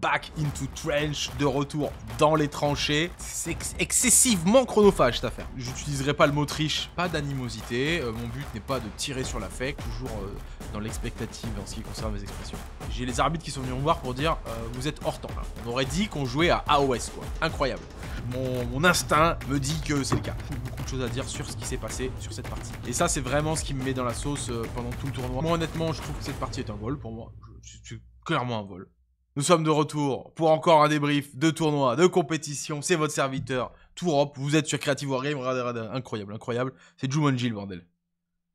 Back into trench, de retour dans les tranchées. C'est excessivement chronophage cette affaire. J'utiliserai pas le mot triche, pas d'animosité. Euh, mon but n'est pas de tirer sur la fake, toujours euh, dans l'expectative en ce qui concerne mes expressions. J'ai les arbitres qui sont venus me voir pour dire euh, vous êtes hors temps. On aurait dit qu'on jouait à AOS quoi. Incroyable. Mon, mon instinct me dit que c'est le cas. Beaucoup de choses à dire sur ce qui s'est passé sur cette partie. Et ça c'est vraiment ce qui me met dans la sauce pendant tout le tournoi. Moi honnêtement je trouve que cette partie est un vol pour moi. C'est clairement un vol. Nous sommes de retour pour encore un débrief de tournoi, de compétition. C'est votre serviteur, Tourop. Vous êtes sur Creative Wargame. Incroyable, incroyable. C'est Jumanji le bordel.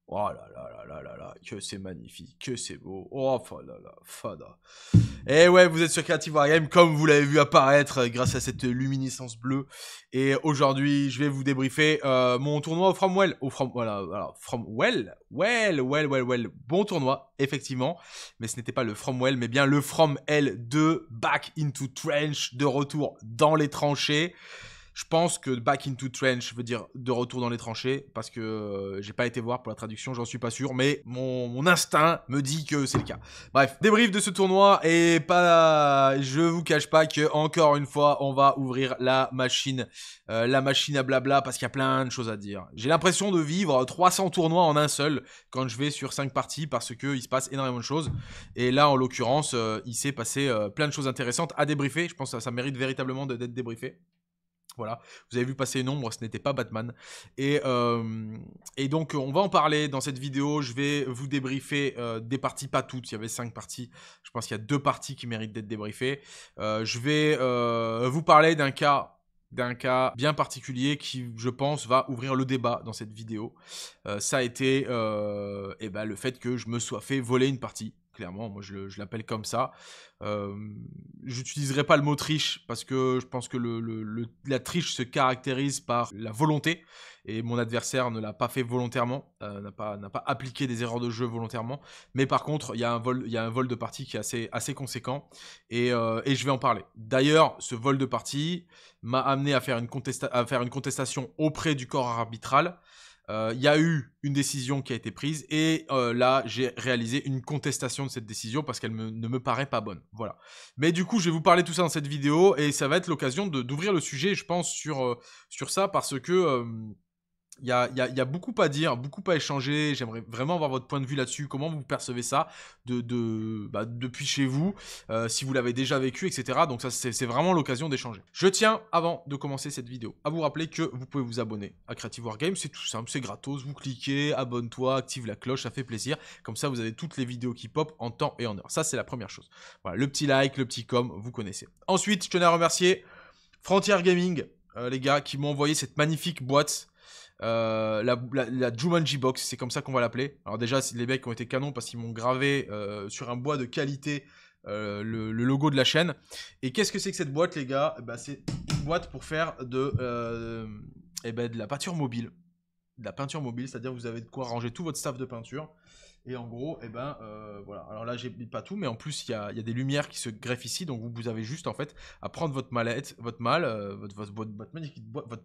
Oh là là là là là là, que c'est magnifique, que c'est beau. Oh fada là, fada. Et eh ouais, vous êtes sur Creative Wargame, comme vous l'avez vu apparaître euh, grâce à cette luminescence bleue. Et aujourd'hui, je vais vous débriefer euh, mon tournoi au Fromwell. Au From, voilà, voilà, Fromwell. Well, well, well, well. Bon tournoi, effectivement. Mais ce n'était pas le Fromwell, mais bien le From L2 Back into Trench, de retour dans les tranchées. Je pense que Back into Trench veut dire de retour dans les tranchées, parce que euh, j'ai pas été voir pour la traduction, j'en suis pas sûr, mais mon, instinct me dit que c'est le cas. Bref, débrief de ce tournoi, et pas, je vous cache pas que encore une fois, on va ouvrir la machine, euh, la machine à blabla, parce qu'il y a plein de choses à dire. J'ai l'impression de vivre 300 tournois en un seul quand je vais sur 5 parties, parce qu'il se passe énormément de choses, et là, en l'occurrence, euh, il s'est passé plein de choses intéressantes à débriefer, je pense que ça, ça mérite véritablement d'être débriefé. Voilà, vous avez vu passer une ombre, ce n'était pas Batman. Euh, et, donc, on va en parler dans cette vidéo. Je vais vous débriefer euh, des parties, pas toutes. Il y avait cinq parties. Je pense qu'il y a deux parties qui méritent d'être débriefées. Euh, je vais vous parler d'un cas d'un cas bien particulier qui, je pense, va ouvrir le débat dans cette vidéo. ça a été eh ben, le fait que je me sois fait voler une partie Clairement, moi je, l'appelle comme ça. Euh, J'utiliserai pas le mot triche parce que je pense que la triche se caractérise par la volonté et mon adversaire ne l'a pas fait volontairement, euh, n'a pas, appliqué des erreurs de jeu volontairement. Mais par contre, il y a un vol, de partie qui est assez, conséquent euh, et, je vais en parler. D'ailleurs, ce vol de partie m'a amené à faire une contestation auprès du corps arbitral euh, il y a eu une décision qui a été prise et euh, là j'ai réalisé une contestation de cette décision parce qu'elle ne me paraît pas bonne. Voilà. Mais du coup je vais vous parler tout ça dans cette vidéo et ça va être l'occasion d'ouvrir le sujet je pense sur, euh, sur ça parce que il y, a, beaucoup à dire, beaucoup à échanger. J'aimerais vraiment avoir votre point de vue là-dessus. Comment vous percevez ça bah, depuis chez vous, euh, si vous l'avez déjà vécu, etc. Donc ça, c'est vraiment l'occasion d'échanger. Je tiens, avant de commencer cette vidéo, à vous rappeler que vous pouvez vous abonner à Creative Wargame. C'est tout simple, c'est gratos. Vous cliquez, abonne-toi, active la cloche, ça fait plaisir. Comme ça, vous avez toutes les vidéos qui pop en temps et en heure. Ça, c'est la première chose. Voilà, le petit like, le petit com, vous connaissez. Ensuite, je tenais à remercier Frontier Gaming, euh, les gars, qui m'ont envoyé cette magnifique boîte euh, la, la, Jumanji Box, c'est comme ça qu'on va l'appeler. Alors déjà, les mecs ont été canons parce qu'ils m'ont gravé euh, sur un bois de qualité euh, le, logo de la chaîne. Et qu'est-ce que c'est que cette boîte, les gars eh ben, C'est une boîte pour faire de, eh ben, de la peinture mobile. De la peinture mobile, c'est-à-dire que vous avez de quoi ranger tout votre staff de peinture. Et en gros, eh ben, euh, voilà. Alors là, j'ai pas tout, mais en plus, il y a, des lumières qui se greffent ici, donc vous, avez juste en fait à prendre votre mallette, votre mal, euh, votre,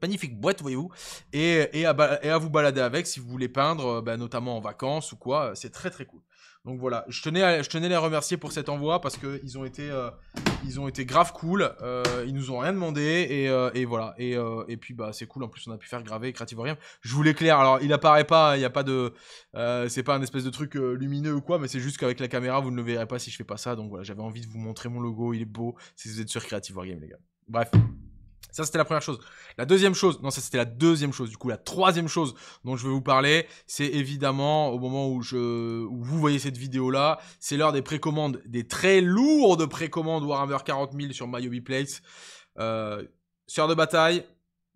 magnifique boîte, voyez-vous, et, à, vous balader avec si vous voulez peindre, euh, ben, notamment en vacances ou quoi. C'est très très cool. Donc voilà, je tenais, à, je tenais les remercier pour cet envoi parce qu'ils ont, été, euh, ils ont été grave cool, euh, ils nous ont rien demandé et, euh, voilà. Et, puis bah c'est cool, en plus on a pu faire graver Creative Creativorium. Je vous l'éclaire, alors il apparaît pas, il n'y a pas de. c'est pas un espèce de truc lumineux ou quoi, mais c'est juste qu'avec la caméra vous ne le verrez pas si je fais pas ça. Donc voilà, j'avais envie de vous montrer mon logo, il est beau si vous êtes sur Creative Creativorium les gars. Bref. Ça, c'était la première chose. La deuxième chose, non, ça c'était la deuxième chose. Du coup, la troisième chose dont je vais vous parler, c'est évidemment au moment où, je, vous voyez cette vidéo-là, c'est l'heure des précommandes, des très lourdes précommandes Warhammer 40 000 sur Myobi Place. Euh, sœur de bataille,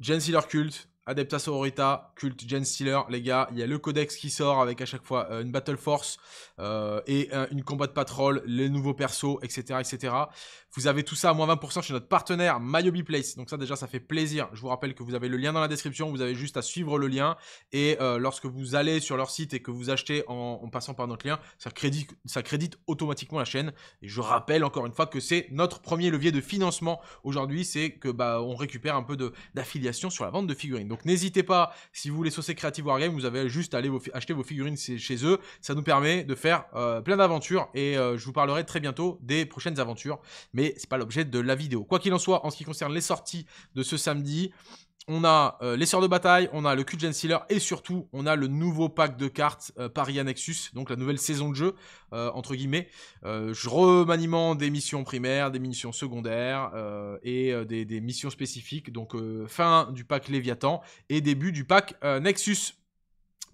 Gen Sealer Cult, Adepta Sororita, Cult, Gen Stealer, les gars, il y a le codex qui sort avec à chaque fois euh, une Battle Force euh, et une combat de patrol, les nouveaux persos, etc., etc. Vous avez tout ça à moins 20% chez notre partenaire Mayobi Place. Donc ça déjà, ça fait plaisir. Je vous rappelle que vous avez le lien dans la description. Vous avez juste à suivre le lien. Et euh, lorsque vous allez sur leur site et que vous achetez en, passant par notre lien, ça crédite, automatiquement la chaîne. Et je rappelle encore une fois que c'est notre premier levier de financement aujourd'hui. C'est que bah, on récupère un peu d'affiliation sur la vente de figurines. Donc n'hésitez pas, si vous voulez saucer Creative Wargame, vous avez juste à aller acheter vos figurines chez eux. Ça nous permet de faire euh, plein d'aventures. Et euh, je vous parlerai très bientôt des prochaines aventures. Mais c'est pas l'objet de la vidéo. Quoi qu'il en soit, en ce qui concerne les sorties de ce samedi, on a euh, les sœurs de bataille, on a le q Sealer et surtout on a le nouveau pack de cartes euh, Paria Nexus, donc la nouvelle saison de jeu, euh, entre guillemets. je remaniement des missions primaires, des missions secondaires et des, des, missions spécifiques. Donc fin du pack Léviathan et début du pack Nexus.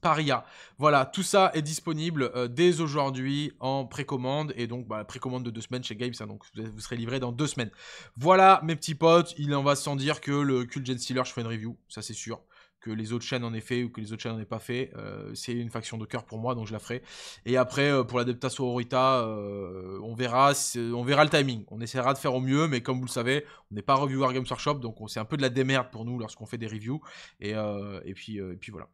Paria. Voilà, tout ça est disponible euh, dès aujourd'hui en précommande. Et donc, bah, précommande de deux semaines chez Games, hein, donc vous serez livré dans deux semaines. Voilà, mes petits potes, il en va sans dire que le Cult Gen Stealer, je fais une review, ça c'est sûr que les autres chaînes en aient fait ou que les autres chaînes n'en aient pas fait. Euh, c'est une faction de cœur pour moi, donc je la ferai. Et après, euh, pour l'Adaptation Horita, euh, on, verra, on verra le timing. On essaiera de faire au mieux, mais comme vous le savez, on n'est pas reviewer Games Workshop, donc c'est un peu de la démerde pour nous lorsqu'on fait des reviews. Et, puis, et puis voilà.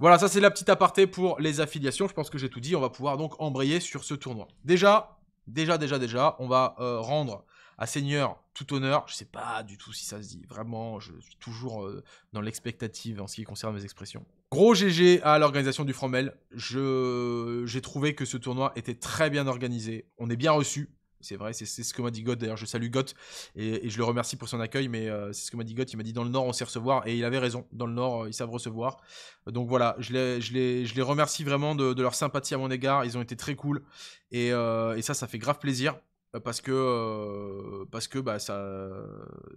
Voilà, ça c'est la petite aparté pour les affiliations. Je pense que j'ai tout dit. On va pouvoir donc embrayer sur ce tournoi. Déjà, déjà, déjà, déjà, on va rendre à Seigneur, tout honneur, je ne sais pas du tout si ça se dit. Vraiment, je suis toujours euh, dans l'expectative en ce qui concerne mes expressions. Gros GG à l'organisation du Fromel. Je j'ai trouvé que ce tournoi était très bien organisé. On est bien reçu. C'est vrai, c'est ce que m'a dit God. D'ailleurs, je salue God et, je le remercie pour son accueil. Mais euh, c'est ce que m'a dit God. Il m'a dit dans le Nord, on sait recevoir. Et il avait raison. Dans le Nord, euh, ils savent recevoir. Donc voilà, je les, je les, remercie vraiment de, leur sympathie à mon égard. Ils ont été très cool. Et, et ça, ça fait grave plaisir. Euh, parce que euh, parce que bah ça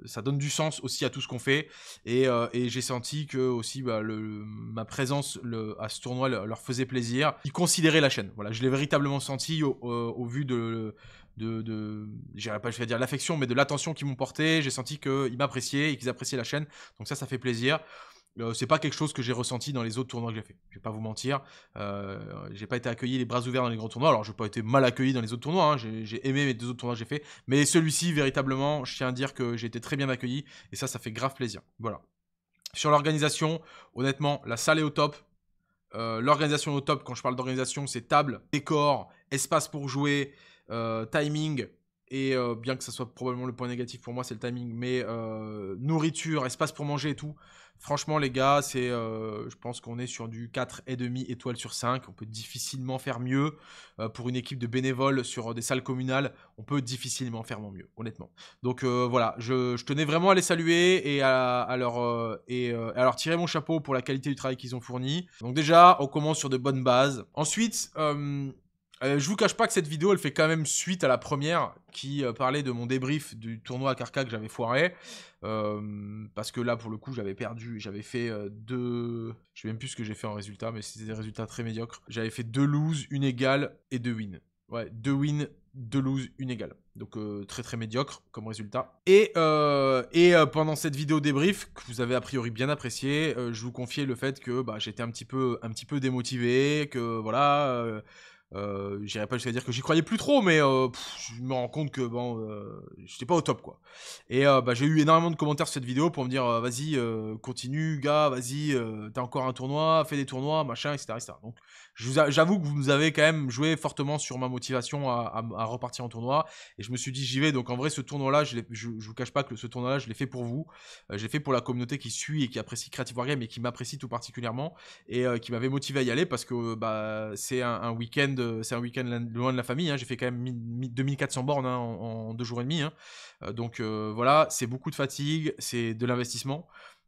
ça donne du sens aussi à tout ce qu'on fait et, euh, j'ai senti que aussi bah, le, ma présence le, à ce tournoi leur faisait plaisir. Ils considéraient la chaîne. Voilà, je l'ai véritablement senti au, vu de de, pas dire l'affection mais de l'attention qu'ils m'ont porté j'ai senti qu'ils m'appréciaient et qu'ils appréciaient la chaîne donc ça ça fait plaisir euh, c'est pas quelque chose que j'ai ressenti dans les autres tournois que j'ai fait. Je vais pas vous mentir, euh, j'ai pas été accueilli les bras ouverts dans les grands tournois. Alors, j'ai pas été mal accueilli dans les autres tournois. Hein. J'ai aimé mes deux autres tournois que j'ai fait, mais celui-ci, véritablement, je tiens à dire que j'ai été très bien accueilli et ça, ça fait grave plaisir. Voilà. Sur l'organisation, honnêtement, la salle est au top. Euh, l'organisation au top, quand je parle d'organisation, c'est table, décor, espace pour jouer, timing. Et bien que ça soit probablement le point négatif pour moi, c'est le timing, mais nourriture, espace pour manger et tout. Franchement, les gars, c'est, euh, je pense qu'on est sur du 4,5 étoiles sur 5. On peut difficilement faire mieux. Euh, pour une équipe de bénévoles sur des salles communales, on peut difficilement faire mieux, honnêtement. Donc euh, voilà, je, tenais vraiment à les saluer et à, leur, et, à leur tirer mon chapeau pour la qualité du travail qu'ils ont fourni. Donc déjà, on commence sur de bonnes bases. Ensuite, euh, je vous cache pas que cette vidéo, elle fait quand même suite à la première qui euh, parlait de mon débrief du tournoi à Carca que j'avais foiré. Euh, parce que là, pour le coup, j'avais perdu. J'avais fait deux... Je sais même plus ce que j'ai fait en résultat, mais c'était des résultats très médiocres. J'avais fait deux loses, une égale et deux wins. Ouais, deux wins, deux loses, une égale. Donc très très médiocre comme résultat. Et, et pendant cette vidéo débrief, que vous avez a priori bien apprécié, je vous confiais le fait que bah, j'étais un, un petit peu démotivé, que voilà, euh, J'irai pas jusqu'à dire que j'y croyais plus trop, mais euh, je me rends compte que bon, euh, j'étais pas au top quoi. Et euh, bah, j'ai eu énormément de commentaires sur cette vidéo pour me dire euh, vas-y, euh, continue, gars, vas-y, t'as encore un tournoi, fais des tournois, machin, etc. etc. Donc J'avoue que vous nous avez quand même joué fortement sur ma motivation à, repartir en tournoi. Et je me suis dit, j'y vais. Donc en vrai, ce tournoi-là, je, vous cache pas que ce tournoi-là, je l'ai fait pour vous. Euh, je l'ai fait pour la communauté qui suit et qui apprécie Creative Wargame et qui m'apprécie tout particulièrement. Et euh, qui m'avait motivé à y aller parce que euh, bah, c'est un, un week-end loin de la famille. Hein. J'ai fait quand même 2400 bornes hein, en, deux jours et demi. Hein. donc voilà, c'est beaucoup de fatigue, c'est de l'investissement.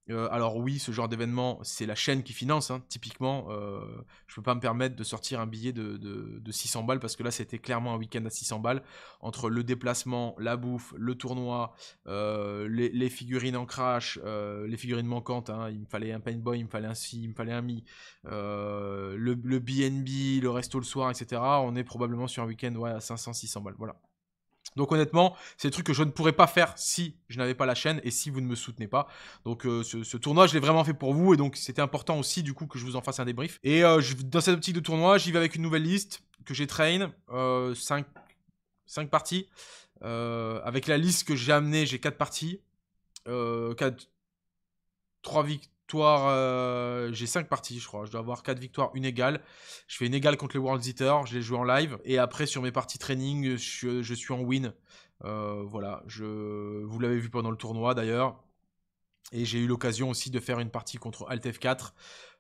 Euh, alors oui, ce genre d'événement, c'est la chaîne qui finance. Hein. Typiquement, je euh, je peux pas me permettre de sortir un billet de, 600 balles parce que là, c'était clairement un week-end à 600 balles entre le déplacement, la bouffe, le tournoi, euh, les, figurines en crash, les figurines manquantes. Hein. Il me fallait un boy, il me fallait un si, il me fallait un mi, le, le BNB, le resto le soir, etc. On est probablement sur un week-end à 500-600 balles. Voilà. Donc honnêtement, c'est des trucs que je ne pourrais pas faire si je n'avais pas la chaîne et si vous ne me soutenez pas. Donc euh, ce, tournoi, je l'ai vraiment fait pour vous et donc c'était important aussi du coup que je vous en fasse un débrief. Et euh, dans cette optique de tournoi, j'y vais avec une nouvelle liste que j'ai train, 5 euh, parties. avec la liste que j'ai amenée, j'ai 4 parties, 3 quatre, euh, j'ai 5 parties, je crois. Je dois avoir 4 victoires, une égale. Je fais une égale contre les World Eaters. Je les joue en live. Et après, sur mes parties training, je, suis en win. Euh, voilà. Je, vous l'avez vu pendant le tournoi d'ailleurs. Et j'ai eu l'occasion aussi de faire une partie contre Alt F4.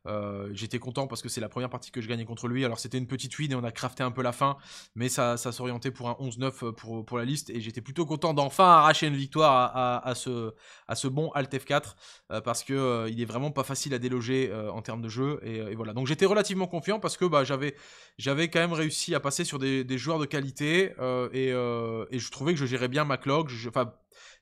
Euh, j'étais content parce que c'est la première partie que je gagnais contre lui. Alors c'était une petite win et on a crafté un peu la fin, mais ça, s'orientait pour un 11-9 euh, pour, la liste. Et j'étais plutôt content d'enfin arracher une victoire à, ce, bon Alt F4 euh, parce que n'est il est vraiment pas facile à déloger en termes de jeu. Et, voilà. Donc j'étais relativement confiant parce que bah, j'avais quand même réussi à passer sur des, joueurs de qualité et, je trouvais que je gérais bien ma clock.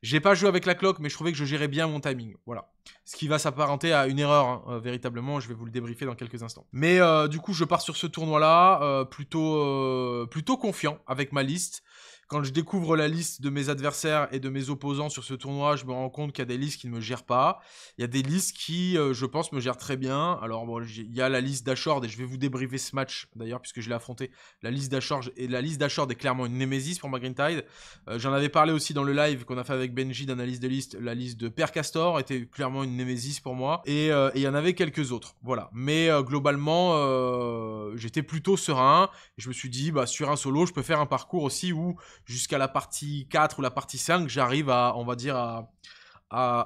J'ai pas joué avec la cloque, mais je trouvais que je gérais bien mon timing. Voilà. Ce qui va s'apparenter à une erreur, hein, euh, véritablement. Je vais vous le débriefer dans quelques instants. Mais euh, du coup, je pars sur ce tournoi-là, euh, plutôt, plutôt confiant avec ma liste quand je découvre la liste de mes adversaires et de mes opposants sur ce tournoi, je me rends compte qu'il y a des listes qui ne me gèrent pas. Il y a des listes qui, euh, je pense, me gèrent très bien. Alors, bon, il y a la liste d'Ashord, et je vais vous débriever ce match, d'ailleurs, puisque je l'ai affronté. La liste d'Ashord et la liste d'Ashord est clairement une némésis pour ma Green Tide. Euh, j'en avais parlé aussi dans le live qu'on a fait avec Benji d'analyse de liste. La liste de Per Castor était clairement une némésis pour moi. Euh, et il y en avait quelques autres. Voilà. Mais globalement, j'étais plutôt serein. je me suis dit, bah, sur un solo, je peux faire un parcours aussi où jusqu'à la partie 4 ou la partie 5, j'arrive à, on va dire, à,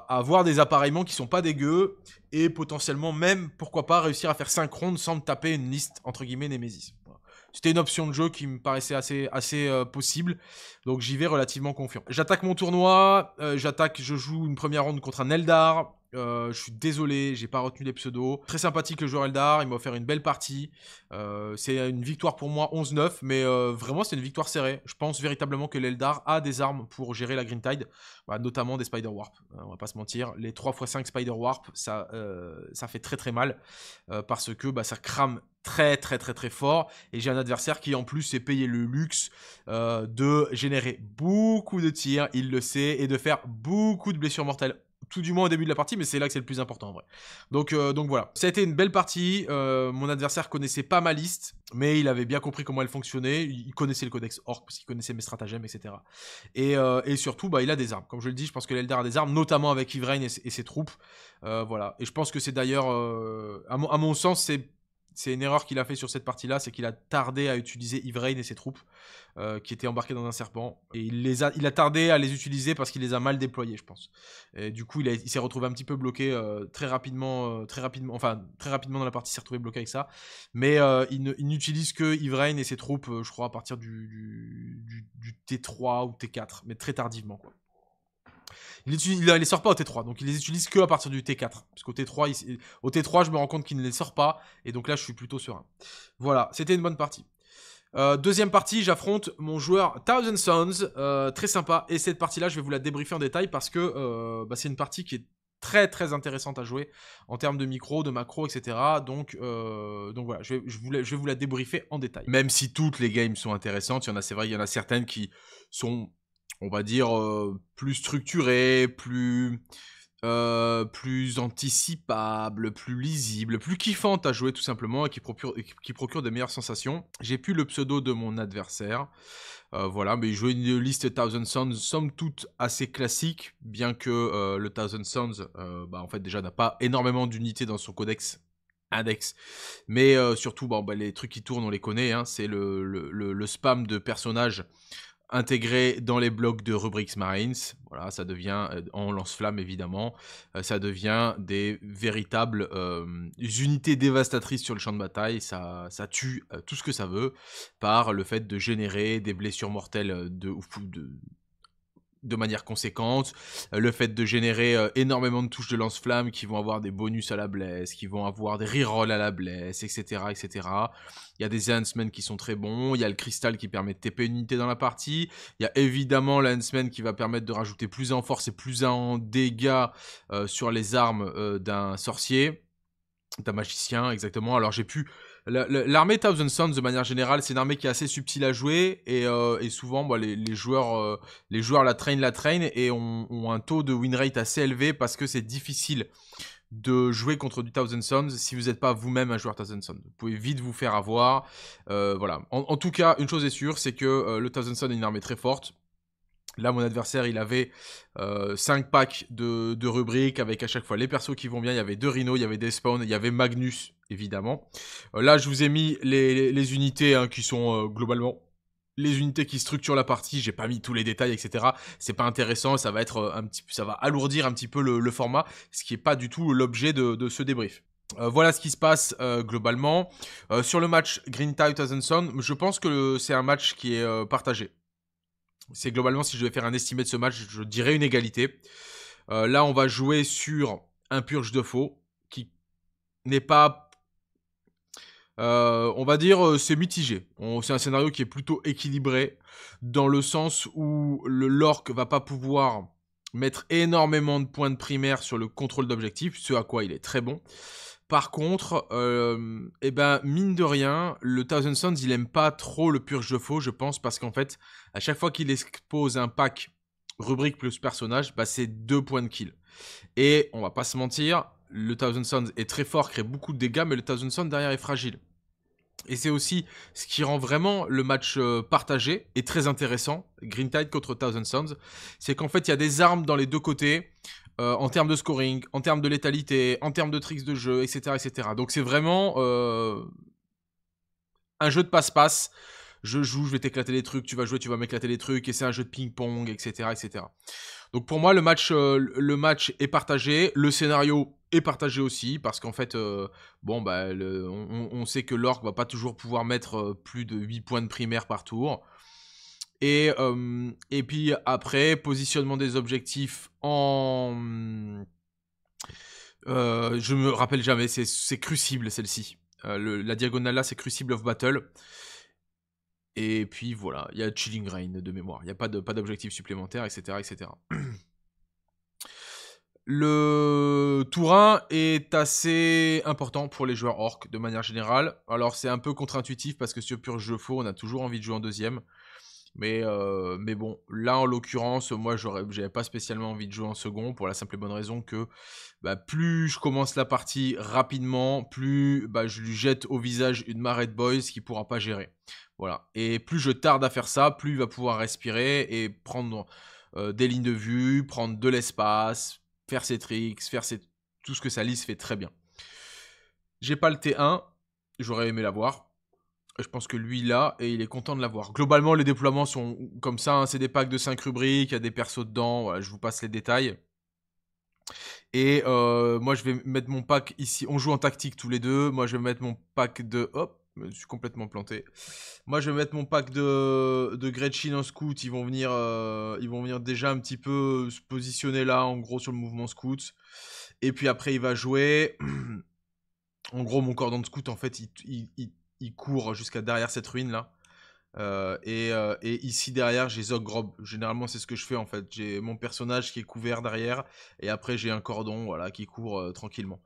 avoir des appareillements qui sont pas dégueux et potentiellement même, pourquoi pas, réussir à faire 5 rondes sans me taper une liste, entre guillemets, Nemesis. C'était une option de jeu qui me paraissait assez, assez euh, possible, donc j'y vais relativement confiant. J'attaque mon tournoi, euh, j'attaque, je joue une première ronde contre un Eldar, euh, je suis désolé, j'ai pas retenu les pseudos. Très sympathique le joueur Eldar, il m'a offert une belle partie. Euh, c'est une victoire pour moi 11-9, mais euh, vraiment c'est une victoire serrée. Je pense véritablement que l'Eldar a des armes pour gérer la Green Tide, bah, notamment des Spider Warp. on va pas se mentir, les 3x5 Spider Warp, ça, ça fait très très mal parce que bah, ça crame très très très très fort et j'ai un adversaire qui en plus s'est payé le luxe de générer beaucoup de tirs, il le sait, et de faire beaucoup de blessures mortelles tout du moins au début de la partie, mais c'est là que c'est le plus important en vrai. Donc, euh, donc voilà, ça a été une belle partie, euh, mon adversaire connaissait pas ma liste, mais il avait bien compris comment elle fonctionnait, il connaissait le codex orc, parce qu'il connaissait mes stratagèmes, etc. Et, euh, et, surtout, bah, il a des armes, comme je le dis, je pense que l'Eldar a des armes, notamment avec Yvrain et, et, ses troupes, voilà, et je pense que c'est d'ailleurs, à mon sens, c'est c'est une erreur qu'il a fait sur cette partie-là, c'est qu'il a tardé à utiliser Yvrain et ses troupes euh, qui étaient embarquées dans un serpent. Et il, a, tardé à les utiliser parce qu'il les a mal déployés, je pense. Et du coup, il, s'est retrouvé un petit peu bloqué euh, très rapidement, euh, très rapidement, enfin très rapidement dans la partie, il s'est retrouvé bloqué avec ça. Mais il n'utilise que Yvrain et ses troupes, je crois, à partir du, du, T3 ou T4, mais très tardivement, quoi. Il, ne les sort pas au T3, donc il les utilise que à partir du T4. Parce qu'au T3, au T3, je me rends compte qu'il ne les sort pas, et donc là, je suis plutôt serein. Voilà, c'était une bonne partie. Euh, deuxième partie, j'affronte mon joueur Thousand sounds euh, très sympa, et cette partie-là, je vais vous la débriefer en détail parce que euh, bah, c'est une partie qui est très très intéressante à jouer en termes de micro, de macro, etc. Donc, voilà, je vais, vous la, je vous la débriefer en détail. Même si toutes les games sont intéressantes, il y en a, c'est vrai, il y en a certaines qui sont on va dire, plus structuré, plus, plus anticipable, plus lisible, plus kiffante à jouer tout simplement et qui procure, qui procure de meilleures sensations. J'ai pu le pseudo de mon adversaire. Euh, voilà, mais jouer une liste Thousand Sons, somme toute assez classique, bien que le Thousand Sons, bah, en fait, déjà n'a pas énormément d'unités dans son codex index. Mais surtout, bon, bah, les trucs qui tournent, on les connaît. Hein. c'est le, le, spam de personnages intégré dans les blocs de Rubrics Marines. Voilà, ça devient, euh, en lance-flamme évidemment, euh, ça devient des véritables euh, unités dévastatrices sur le champ de bataille. Ça, ça tue tout ce que ça veut par le fait de générer des blessures mortelles de, de de manière conséquente, euh, le fait de générer euh, énormément de touches de lance flammes qui vont avoir des bonus à la blesse, qui vont avoir des rerolls à la blesse, etc., etc. Il y a des enhancements qui sont très bons, il y a le cristal qui permet de TP une unité dans la partie, il y a évidemment l'enhancement qui va permettre de rajouter plus en force et plus en dégâts euh, sur les armes d'un sorcier, d'un magicien, exactement. Alors j'ai pu L'armée Thousand Sons, de manière générale, c'est une armée qui est assez subtile à jouer et, euh, souvent, bah, euh, les, joueurs, la traînent, la traînent et ont, un taux de win rate assez élevé parce que c'est difficile de jouer contre du Thousand Sons si vous n'êtes pas vous-même un joueur Thousand Sons. Vous pouvez vite vous faire avoir. Euh, voilà. En, en, tout cas, une chose est sûre, c'est que le Thousand Sons est une armée très forte. Là, mon adversaire, il avait 5 euh, packs de, rubriques avec à chaque fois les persos qui vont bien. Il y avait deux Rhino, il y avait des Spawns, il y avait Magnus, évidemment. Euh, là, je vous ai mis les, unités hein, qui sont euh, globalement les unités qui structurent la partie. J'ai pas mis tous les détails, etc. C'est pas intéressant. Ça va être un petit, ça va alourdir un petit peu le, format, ce qui n'est pas du tout l'objet de, ce débrief. voilà ce qui se passe globalement. sur le match Green Tide Sun, je pense que c'est un match qui est partagé. C'est globalement, si je devais faire un estimé de ce match, je dirais une égalité. Euh, là, on va jouer sur un purge de faux qui n'est pas. Euh, on va dire, euh, c'est mitigé. C'est un scénario qui est plutôt équilibré dans le sens où le ne va pas pouvoir mettre énormément de points de primaire sur le contrôle d'objectif, ce à quoi il est très bon. Par contre, euh, eh ben, mine de rien, le Thousand Sons, il aime pas trop le purge de faux, je pense, parce qu'en fait, à chaque fois qu'il expose un pack rubrique plus personnage, bah, c'est deux points de kill. Et on va pas se mentir, le Thousand Sons est très fort, crée beaucoup de dégâts, mais le Thousand Sons derrière est fragile. Et c'est aussi ce qui rend vraiment le match euh, partagé et très intéressant, Green Tide contre Thousand Sons, c'est qu'en fait il y a des armes dans les deux côtés, euh, en termes de scoring, en termes de létalité, en termes de tricks de jeu, etc. etc. Donc c'est vraiment euh, un jeu de passe-passe. Je joue, je vais t'éclater les trucs, tu vas jouer, tu vas m'éclater les trucs, et c'est un jeu de ping-pong, etc., etc. Donc pour moi, le match, euh, le match est partagé, le scénario est partagé aussi, parce qu'en fait, bon, bah, on, sait que l'orc va pas toujours pouvoir mettre plus de 8 points de primaire par tour. Et, euh, et puis après, positionnement des objectifs en... Euh, je me rappelle jamais, c'est crucible celle-ci. Euh, la diagonale là, c'est crucible of battle. Et puis voilà, il y a Chilling Rain de mémoire. Il n'y a pas d'objectif pas supplémentaire, etc. etc. Le Tourin est assez important pour les joueurs orcs de manière générale. Alors c'est un peu contre-intuitif parce que sur pur jeu faux, on a toujours envie de jouer en deuxième. Mais, euh, mais bon, là en l'occurrence, moi j'avais pas spécialement envie de jouer en second pour la simple et bonne raison que bah, plus je commence la partie rapidement, plus bah, je lui jette au visage une marée de boys qui pourra pas gérer. Voilà. Et plus je tarde à faire ça, plus il va pouvoir respirer et prendre euh, des lignes de vue, prendre de l'espace, faire ses tricks, faire ses... tout ce que sa liste fait très bien. J'ai pas le T1, j'aurais aimé l'avoir. Je pense que lui, là, et il est content de l'avoir. Globalement, les déploiements sont comme ça. Hein. c'est des packs de 5 rubriques, il y a des persos dedans. Voilà, je vous passe les détails. Et euh, moi, je vais mettre mon pack ici. On joue en tactique tous les deux. Moi, je vais mettre mon pack de... Hop, je suis complètement planté. Moi, je vais mettre mon pack de, de Gretchen en scout. Ils vont, venir, euh, ils vont venir déjà un petit peu se positionner là, en gros, sur le mouvement scout. Et puis après, il va jouer... en gros, mon cordon de scout, en fait, il il court jusqu'à derrière cette ruine là. Euh, euh, et, ici derrière, j'ai Zogrob. Généralement, c'est ce que je fais en fait. J'ai mon personnage qui est couvert derrière, et après j'ai un cordon, voilà, qui court euh, tranquillement.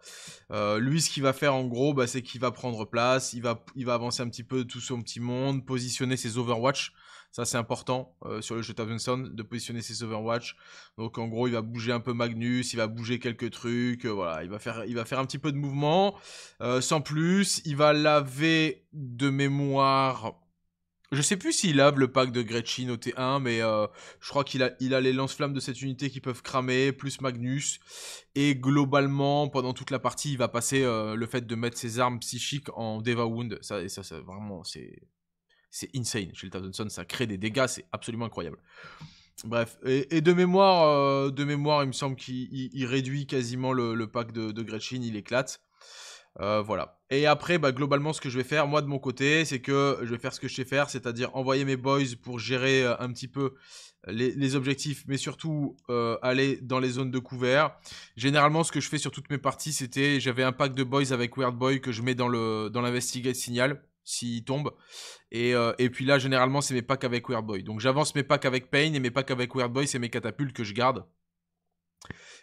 lui, ce qu'il va faire en gros, bah, c'est qu'il va prendre place, il va, il va avancer un petit peu tout son petit monde, positionner ses Overwatch ça, c'est important euh, sur le jeu Sound de positionner ses Overwatch. Donc, en gros, il va bouger un peu Magnus, il va bouger quelques trucs. Euh, voilà, il va, faire, il va faire un petit peu de mouvement. Euh, sans plus, il va laver de mémoire. Je sais plus s'il lave le pack de Gretchen au T1, mais je crois qu'il a, il a les lance-flammes de cette unité qui peuvent cramer, plus Magnus. Et globalement, pendant toute la partie, il va passer le fait de mettre ses armes psychiques en Deva Wound. Ça, ça, vraiment, c'est c'est insane. le Johnson, ça crée des dégâts, c'est absolument incroyable. Bref, et, de mémoire, euh, de mémoire, il me semble qu'il réduit quasiment le, pack de, Gretchen, il éclate. Euh, voilà. Et après, bah, globalement, ce que je vais faire, moi de mon côté, c'est que je vais faire ce que je sais faire, c'est-à-dire envoyer mes boys pour gérer euh, un petit peu les, objectifs, mais surtout aller dans les zones de couvert. Généralement, ce que je fais sur toutes mes parties, c'était j'avais un pack de boys avec Weird Boy que je mets dans l'investigate dans signal s'il tombe. Et, euh, et, puis là, généralement, c'est mes packs avec Weird Boy. Donc j'avance mes packs avec Pain et mes packs avec Weird Boy, c'est mes catapultes que je garde.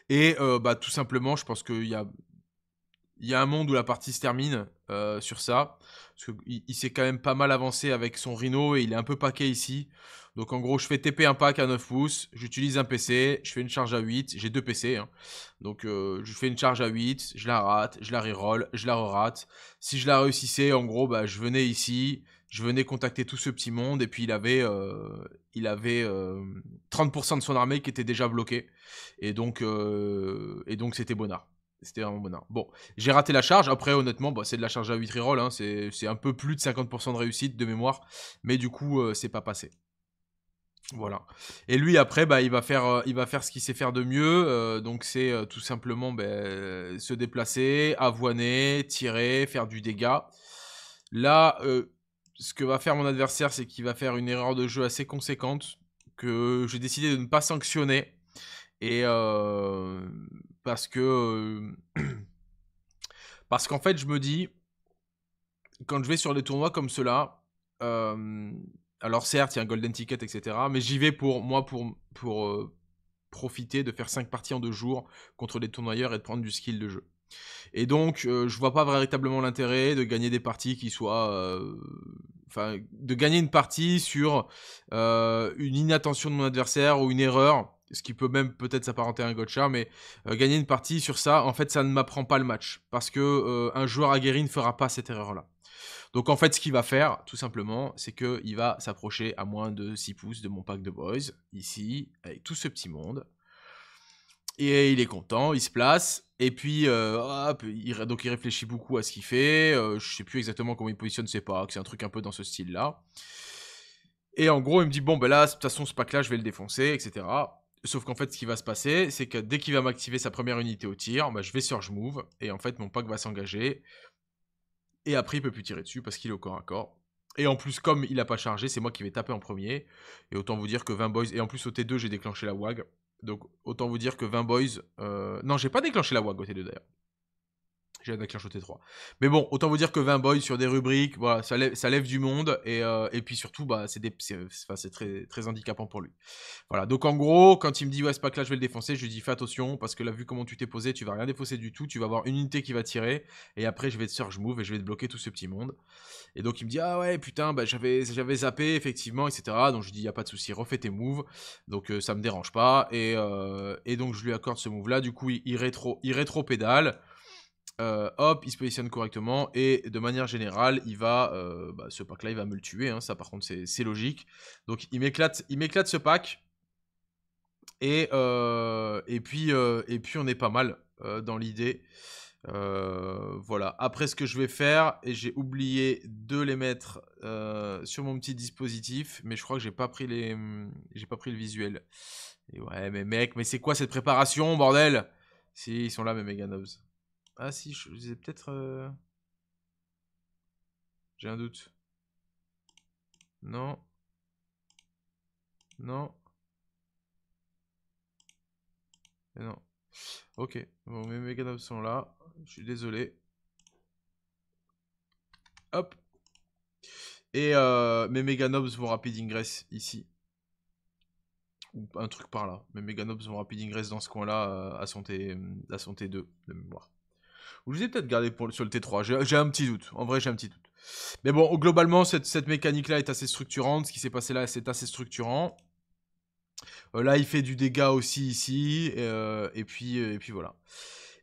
Et euh, bah, tout simplement, je pense qu'il y a il y a un monde où la partie se termine euh, sur ça. Parce qu'il il, s'est quand même pas mal avancé avec son Rhino et il est un peu paqué ici. Donc en gros, je fais TP un pack à 9 pouces, j'utilise un PC, je fais une charge à 8, j'ai deux PC. Hein. Donc euh, je fais une charge à 8, je la rate, je la reroll, je la rerate. Si je la réussissais, en gros, bah, je venais ici, je venais contacter tout ce petit monde et puis il avait, euh, il avait 30% de son armée qui était déjà bloquée. Et donc, et donc c'était bonnard. C'était vraiment bon. Bon, j'ai raté la charge. Après, honnêtement, bah, c'est de la charge à 8 rerolls, hein. C'est un peu plus de 50% de réussite de mémoire. Mais du coup, euh, c'est pas passé. Voilà. Et lui, après, bah, il, va faire, euh, il va faire ce qu'il sait faire de mieux. Euh, donc, c'est tout simplement ben, se déplacer, avoiner, tirer, faire du dégât. Là, ce que va faire mon adversaire, c'est qu'il va faire une erreur de jeu assez conséquente que j'ai décidé de ne pas sanctionner. Et parce que parce qu'en fait je me dis quand je vais sur des tournois comme cela alors certes il y a un golden ticket etc mais j'y vais pour moi pour pour profiter de faire 5 parties en deux jours contre des tournoyeurs et de prendre du skill de jeu et donc je vois pas véritablement l'intérêt de gagner des parties qui soient enfin de gagner une partie sur une inattention de mon adversaire ou une erreur ce qui peut même peut-être s'apparenter à un gotcha, mais euh, gagner une partie sur ça, en fait, ça ne m'apprend pas le match, parce que euh, un joueur aguerri ne fera pas cette erreur-là. Donc en fait, ce qu'il va faire, tout simplement, c'est qu'il va s'approcher à moins de 6 pouces de mon pack de boys, ici, avec tout ce petit monde. Et il est content, il se place, et puis, euh, il, donc il réfléchit beaucoup à ce qu'il fait, je ne sais plus exactement comment il positionne ses packs, c'est un truc un peu dans ce style-là. Et en gros, il me dit, bon, ben là, de toute façon, ce pack-là, je vais le défoncer, etc. Sauf qu'en fait, ce qui va se passer, c'est que dès qu'il va m'activer sa première unité au tir, bah, je vais surge move, et en fait, mon pack va s'engager. Et après, il peut plus tirer dessus parce qu'il est au corps à corps. Et en plus, comme il n'a pas chargé, c'est moi qui vais taper en premier. Et autant vous dire que 20 boys. Et en plus, au T2, j'ai déclenché la WAG. Donc, autant vous dire que 20 boys. Euh, non, j'ai pas déclenché la WAG au T2 d'ailleurs j'ai avec la T 3. Mais bon, autant vous dire que 20 boys sur des rubriques, voilà, ça lève, ça lève du monde et, euh, et puis surtout, bah, c'est enfin, très, très handicapant pour lui. Voilà, donc en gros, quand il me dit ouais, pas que là, je vais le défoncer, je lui dis fais attention parce que là, vu comment tu t'es posé, tu vas rien défoncer du tout, tu vas avoir une unité qui va tirer et après, je vais te surge move et je vais te bloquer tout ce petit monde. Et donc, il me dit ah ouais, putain, bah, j'avais zappé effectivement, etc. Donc, je lui dis y a pas de souci, refais tes moves, donc euh, ça me dérange pas. Et, euh, et donc, je lui accorde ce move là, du coup, il, il rétro, il rétro pédale. Euh, hop, il se positionne correctement et de manière générale, il va, euh, bah, ce pack-là, il va me le tuer. Hein. ça, par contre, c'est logique. Donc, il m'éclate, il m'éclate ce pack et euh, puis et puis on est pas mal dans l'idée. voilà. Après, ce que je vais faire et j'ai oublié de les mettre sur mon petit dispositif, mais je crois que j'ai pas pris les, hmm, j'ai pas pris le visuel. ouais, mais mec, mais c'est quoi cette préparation, bordel Si, ils sont là, mes méga ah si, je disais peut-être... Euh, j'ai un doute. Non. Non. Eh non. Ok, bon, mes méganobs sont là. Je suis désolé. Hop. Et euh, mes méganobs vont rapid ingress ici. Ou un truc par là. Mes méganobs vont rapide ingress dans ce coin-là à, euh, santé à son T2 de mémoire. Vous je les ai peut-être gardé sur le T3. J'ai un petit doute. En vrai, j'ai un petit doute. Mais bon, globalement, cette, cette mécanique-là est assez structurante. Ce qui s'est passé là, c'est assez structurant. Euh, là, il fait du dégât aussi ici. et, euh, puis, euh, et puis voilà.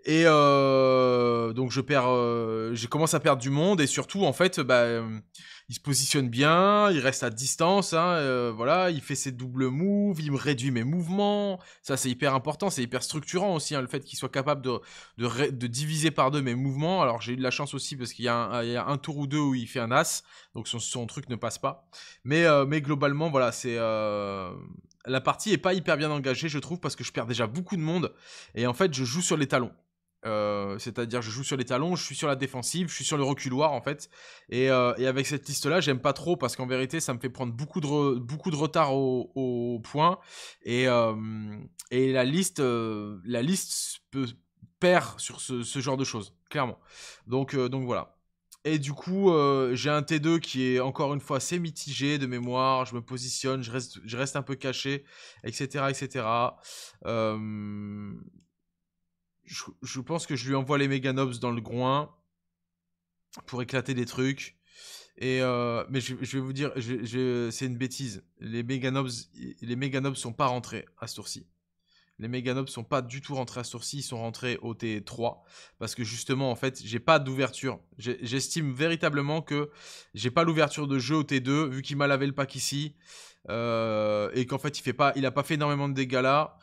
Et euh, donc je perds, euh, j'ai commencé à perdre du monde et surtout en fait, bah, euh, il se positionne bien, il reste à distance, hein, voilà, il fait ses doubles moves, il me réduit mes mouvements. Ça c'est hyper important, c'est hyper structurant aussi hein, le fait qu'il soit capable de, diviser par deux mes mouvements. Alors j'ai eu de la chance aussi parce qu'il y, a un tour ou deux où il fait un as, donc son, truc ne passe pas. Mais, mais globalement voilà, c'est la partie est pas hyper bien engagée je trouve parce que je perds déjà beaucoup de monde et en fait je joue sur les talons. Euh, c'est-à-dire je joue sur les talons, je suis sur la défensive, je suis sur le reculoir en fait. Et, euh, et avec cette liste-là, j'aime pas trop parce qu'en vérité, ça me fait prendre beaucoup de, beaucoup de retard au, au point. Et, euh, et la liste, la liste peut, perd sur ce, genre de choses, clairement. Donc, donc voilà. Et du coup, j'ai un T2 qui est encore une fois assez mitigé de mémoire. Je me positionne, je reste, je reste un peu caché, etc. etc je, pense que je lui envoie les Meganobs dans le groin pour éclater des trucs. Et euh, mais je, vais vous dire, c'est une bêtise. Les Meganobs, les Meganobs sont pas rentrés à ce tour-ci. Les ne sont pas du tout rentrés à ce tour-ci, ils sont rentrés au T3 parce que justement en fait, j'ai pas d'ouverture. J'estime véritablement que j'ai pas l'ouverture de jeu au T2 vu qu'il m'a lavé le pack ici euh, et qu'en fait il fait pas, il a pas fait énormément de dégâts là.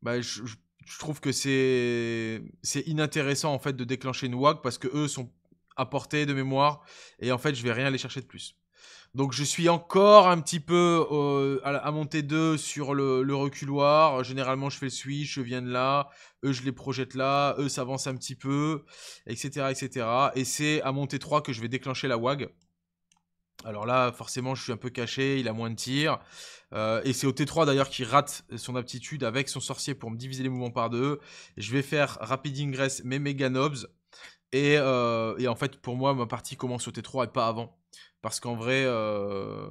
Bah, je, je, je trouve que c'est c'est inintéressant en fait de déclencher une WAG parce que eux sont à portée de mémoire et en fait je vais rien aller chercher de plus. Donc je suis encore un petit peu euh, à, monter 2 sur le, reculoir. Généralement je fais le switch, je viens de là, eux je les projette là, eux s'avancent un petit peu, etc. etc. Et c'est à monter 3 que je vais déclencher la WAG. Alors là, forcément, je suis un peu caché, il a moins de tirs. Euh, et c'est au T3 d'ailleurs qui rate son aptitude avec son sorcier pour me diviser les mouvements par deux. Je vais faire Rapid Ingress mes méga Nobs. Euh, et, en fait, pour moi, ma partie commence au T3 et pas avant. Parce qu'en vrai, euh,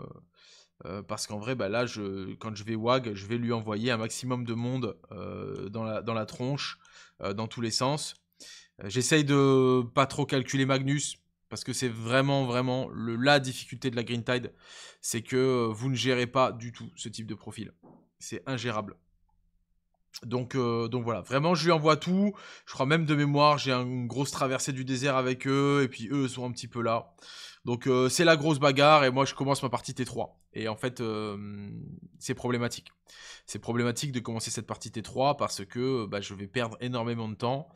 parce qu'en vrai bah là, je, quand je vais WAG, je vais lui envoyer un maximum de monde dans la, dans, la, tronche, dans tous les sens. J'essaye de pas trop calculer Magnus parce que c'est vraiment, vraiment le, la difficulté de la Green Tide, c'est que euh, vous ne gérez pas du tout ce type de profil. C'est ingérable. Donc, euh, donc voilà, vraiment, je lui envoie tout. Je crois même de mémoire, j'ai une grosse traversée du désert avec eux, et puis eux sont un petit peu là. Donc euh, c'est la grosse bagarre et moi je commence ma partie T3. Et en fait euh, c'est problématique. C'est problématique de commencer cette partie T3 parce que bah, je vais perdre énormément de temps.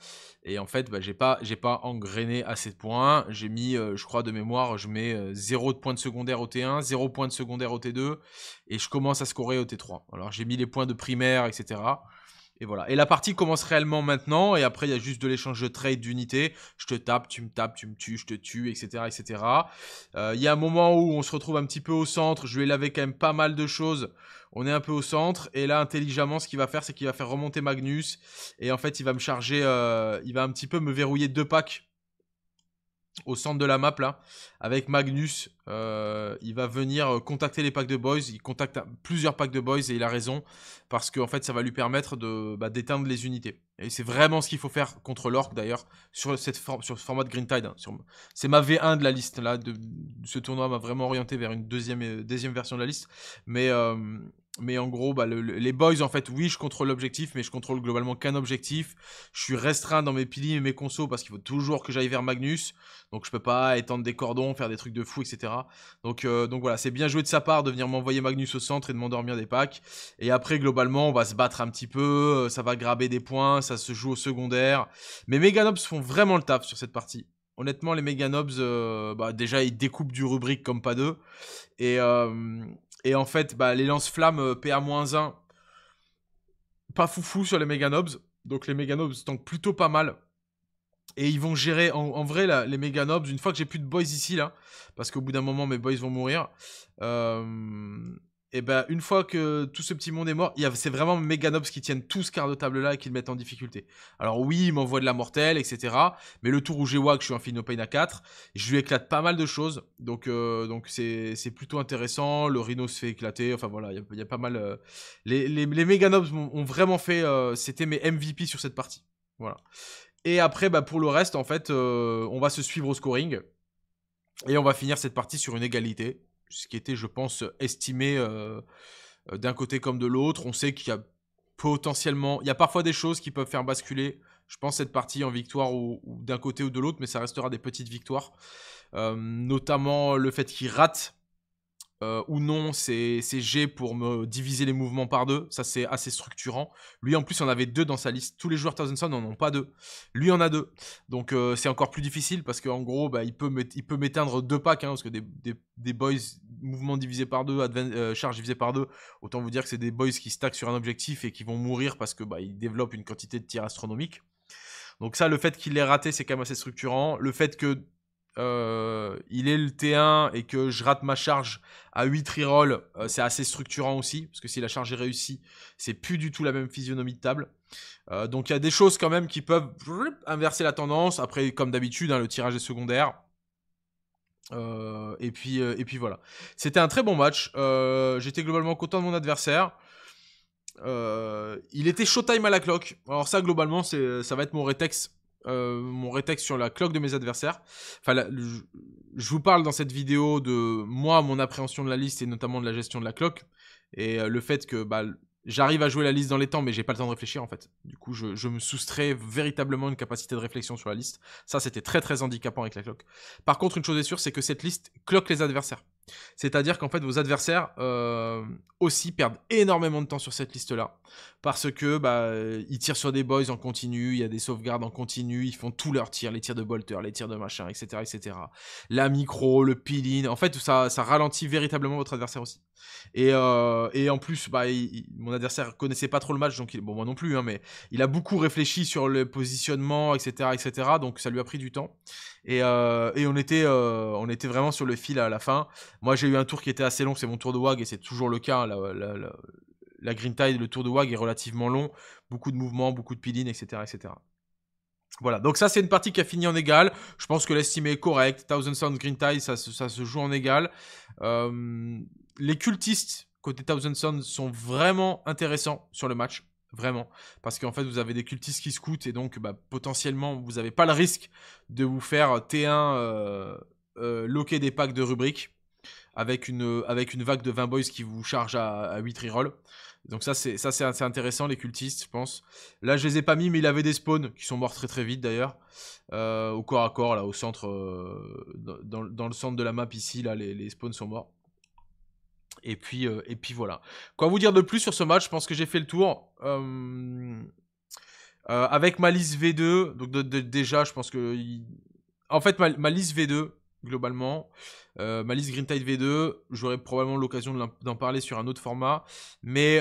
Et en fait bah, j'ai pas, pas engrainé assez de points. J'ai mis euh, je crois de mémoire je mets 0 de points de secondaire au T1, 0 points de secondaire au T2 et je commence à scorer au T3. Alors j'ai mis les points de primaire etc. Et voilà. Et la partie commence réellement maintenant. Et après, il y a juste de l'échange de trade d'unités. Je te tape, tu me tapes, tu me tues, je te tue, etc. etc. Euh, il y a un moment où on se retrouve un petit peu au centre. Je vais laver quand même pas mal de choses. On est un peu au centre. Et là, intelligemment, ce qu'il va faire, c'est qu'il va faire remonter Magnus. Et en fait, il va me charger. Euh, il va un petit peu me verrouiller deux packs au centre de la map là, avec Magnus. Euh, il va venir contacter les packs de boys. Il contacte plusieurs packs de boys et il a raison parce que en fait ça va lui permettre de bah, d'éteindre les unités. Et c'est vraiment ce qu'il faut faire contre l'orc d'ailleurs sur cette sur ce format de Green Tide. Hein, c'est ma V1 de la liste là. De... Ce tournoi m'a vraiment orienté vers une deuxième euh, deuxième version de la liste, mais euh, mais en gros, bah, les boys, en fait, oui, je contrôle l'objectif, mais je contrôle globalement qu'un objectif. Je suis restreint dans mes piliers et mes consos parce qu'il faut toujours que j'aille vers Magnus. Donc je peux pas étendre des cordons, faire des trucs de fou, etc. Donc, euh, donc voilà, c'est bien joué de sa part de venir m'envoyer Magnus au centre et de m'endormir des packs. Et après, globalement, on va se battre un petit peu, euh, ça va graber des points, ça se joue au secondaire. Mais Meganobs font vraiment le taf sur cette partie. Honnêtement, les Meganobs, euh, bah, déjà, ils découpent du rubrique comme pas deux. Et, et en fait, bah, les lance-flammes euh, PA-1, pas foufou sur les Meganobs. Donc les Meganobs tankent plutôt pas mal. Et ils vont gérer, en, vrai, les les Meganobs, une fois que j'ai plus de boys ici, là, parce qu'au bout d'un moment, mes boys vont mourir, euh, et ben une fois que tout ce petit monde est mort, c'est vraiment Meganobs qui tiennent tout ce quart de table là et qui le mettent en difficulté. Alors oui, il m'envoie de la mortelle, etc. Mais le tour où j'ai Wag, je suis un Fino Pain à 4, je lui éclate pas mal de choses. Donc euh, donc c'est plutôt intéressant, le Rhino se fait éclater, enfin voilà, il y, a pas mal... Euh, les, les, Meganobs ont, vraiment fait... Euh, c'était mes MVP sur cette partie. Voilà. Et après, bah, pour le reste, en fait, on va se suivre au scoring. Et on va finir cette partie sur une égalité ce qui était, je pense, estimé euh, euh, d'un côté comme de l'autre. On sait qu'il y a potentiellement, il y a parfois des choses qui peuvent faire basculer. Je pense cette partie en victoire ou, d'un côté ou de l'autre, mais ça restera des petites victoires. Euh, notamment le fait qu'il rate euh, ou non, c'est G pour me diviser les mouvements par deux. Ça, c'est assez structurant. Lui, en plus, il en avait deux dans sa liste. Tous les joueurs Thousand Sun n'en ont pas deux. Lui en a deux. Donc, euh, c'est encore plus difficile parce qu'en gros, bah, il peut m'éteindre deux packs. Hein, parce que des, boys, mouvements divisés par deux, euh, charges charge par deux, autant vous dire que c'est des boys qui stackent sur un objectif et qui vont mourir parce que bah, développent une quantité de tirs astronomique. Donc ça, le fait qu'il l'ait raté, c'est quand même assez structurant. Le fait que euh, il est le T1 et que je rate ma charge à 8 rerolls, euh, c'est assez structurant aussi, parce que si la charge est réussie, c'est plus du tout la même physionomie de table. Euh, donc il y a des choses quand même qui peuvent inverser la tendance. Après, comme d'habitude, hein, le tirage est secondaire. et, puis, et puis voilà. C'était un très bon match. J'étais globalement content de mon adversaire. il était showtime à la cloque. Alors ça, globalement, ça va être mon rétex euh, mon rétexte sur la cloque de mes adversaires. Enfin, je, vous parle dans cette vidéo de moi, mon appréhension de la liste et notamment de la gestion de la cloque. Et euh, le fait que bah, j'arrive à jouer la liste dans les temps, mais j'ai pas le temps de réfléchir en fait. Du coup, je, je me soustrais véritablement une capacité de réflexion sur la liste. Ça, c'était très très handicapant avec la cloque. Par contre, une chose est sûre, c'est que cette liste cloque les adversaires. C'est-à-dire qu'en fait, vos adversaires euh, aussi perdent énormément de temps sur cette liste-là. Parce que bah, ils tirent sur des boys en continu, il y a des sauvegardes en continu, ils font tous leurs tirs, les tirs de bolter, les tirs de machin, etc. etc. La micro, le peeling, en fait, ça, ça ralentit véritablement votre adversaire aussi. Et, euh, et en plus, bah, mon adversaire connaissait pas trop le match, donc il, bon, moi non plus, hein, mais il a beaucoup réfléchi sur le positionnement, etc., etc. Donc ça lui a pris du temps. Euh, et, on, était, euh, on était vraiment sur le fil à la fin. Moi, j'ai eu un tour qui était assez long, c'est mon tour de WAG, et c'est toujours le cas. La, Green Tide, le tour de WAG est relativement long. Beaucoup de mouvements, beaucoup de peeling, etc. etc. Voilà, donc ça c'est une partie qui a fini en égal. Je pense que l'estimé est correct. Thousand Sons Green Tide, ça, se joue en égal. Euh, les cultistes côté Thousand Sons sont vraiment intéressants sur le match. Vraiment. Parce qu'en fait, vous avez des cultistes qui scoutent et donc bah, potentiellement, vous n'avez pas le risque de vous faire euh, T1 euh, euh, loquer des packs de rubriques avec une, euh, avec une vague de 20 boys qui vous charge à, 8 rerolls. Donc ça c'est ça c'est assez intéressant les cultistes je pense. Là je les ai pas mis mais il avait des spawns qui sont morts très très vite d'ailleurs au corps à corps là au centre dans, le centre de la map ici là les spawns sont morts. Et puis, euh, et puis voilà. Quoi vous dire de plus sur ce match Je pense que j'ai fait le tour. Euh, avec ma liste V2, donc déjà, je pense que. En fait, ma, liste V2, globalement, euh, ma liste Green Tide V2, j'aurai probablement l'occasion d'en parler sur un autre format. Mais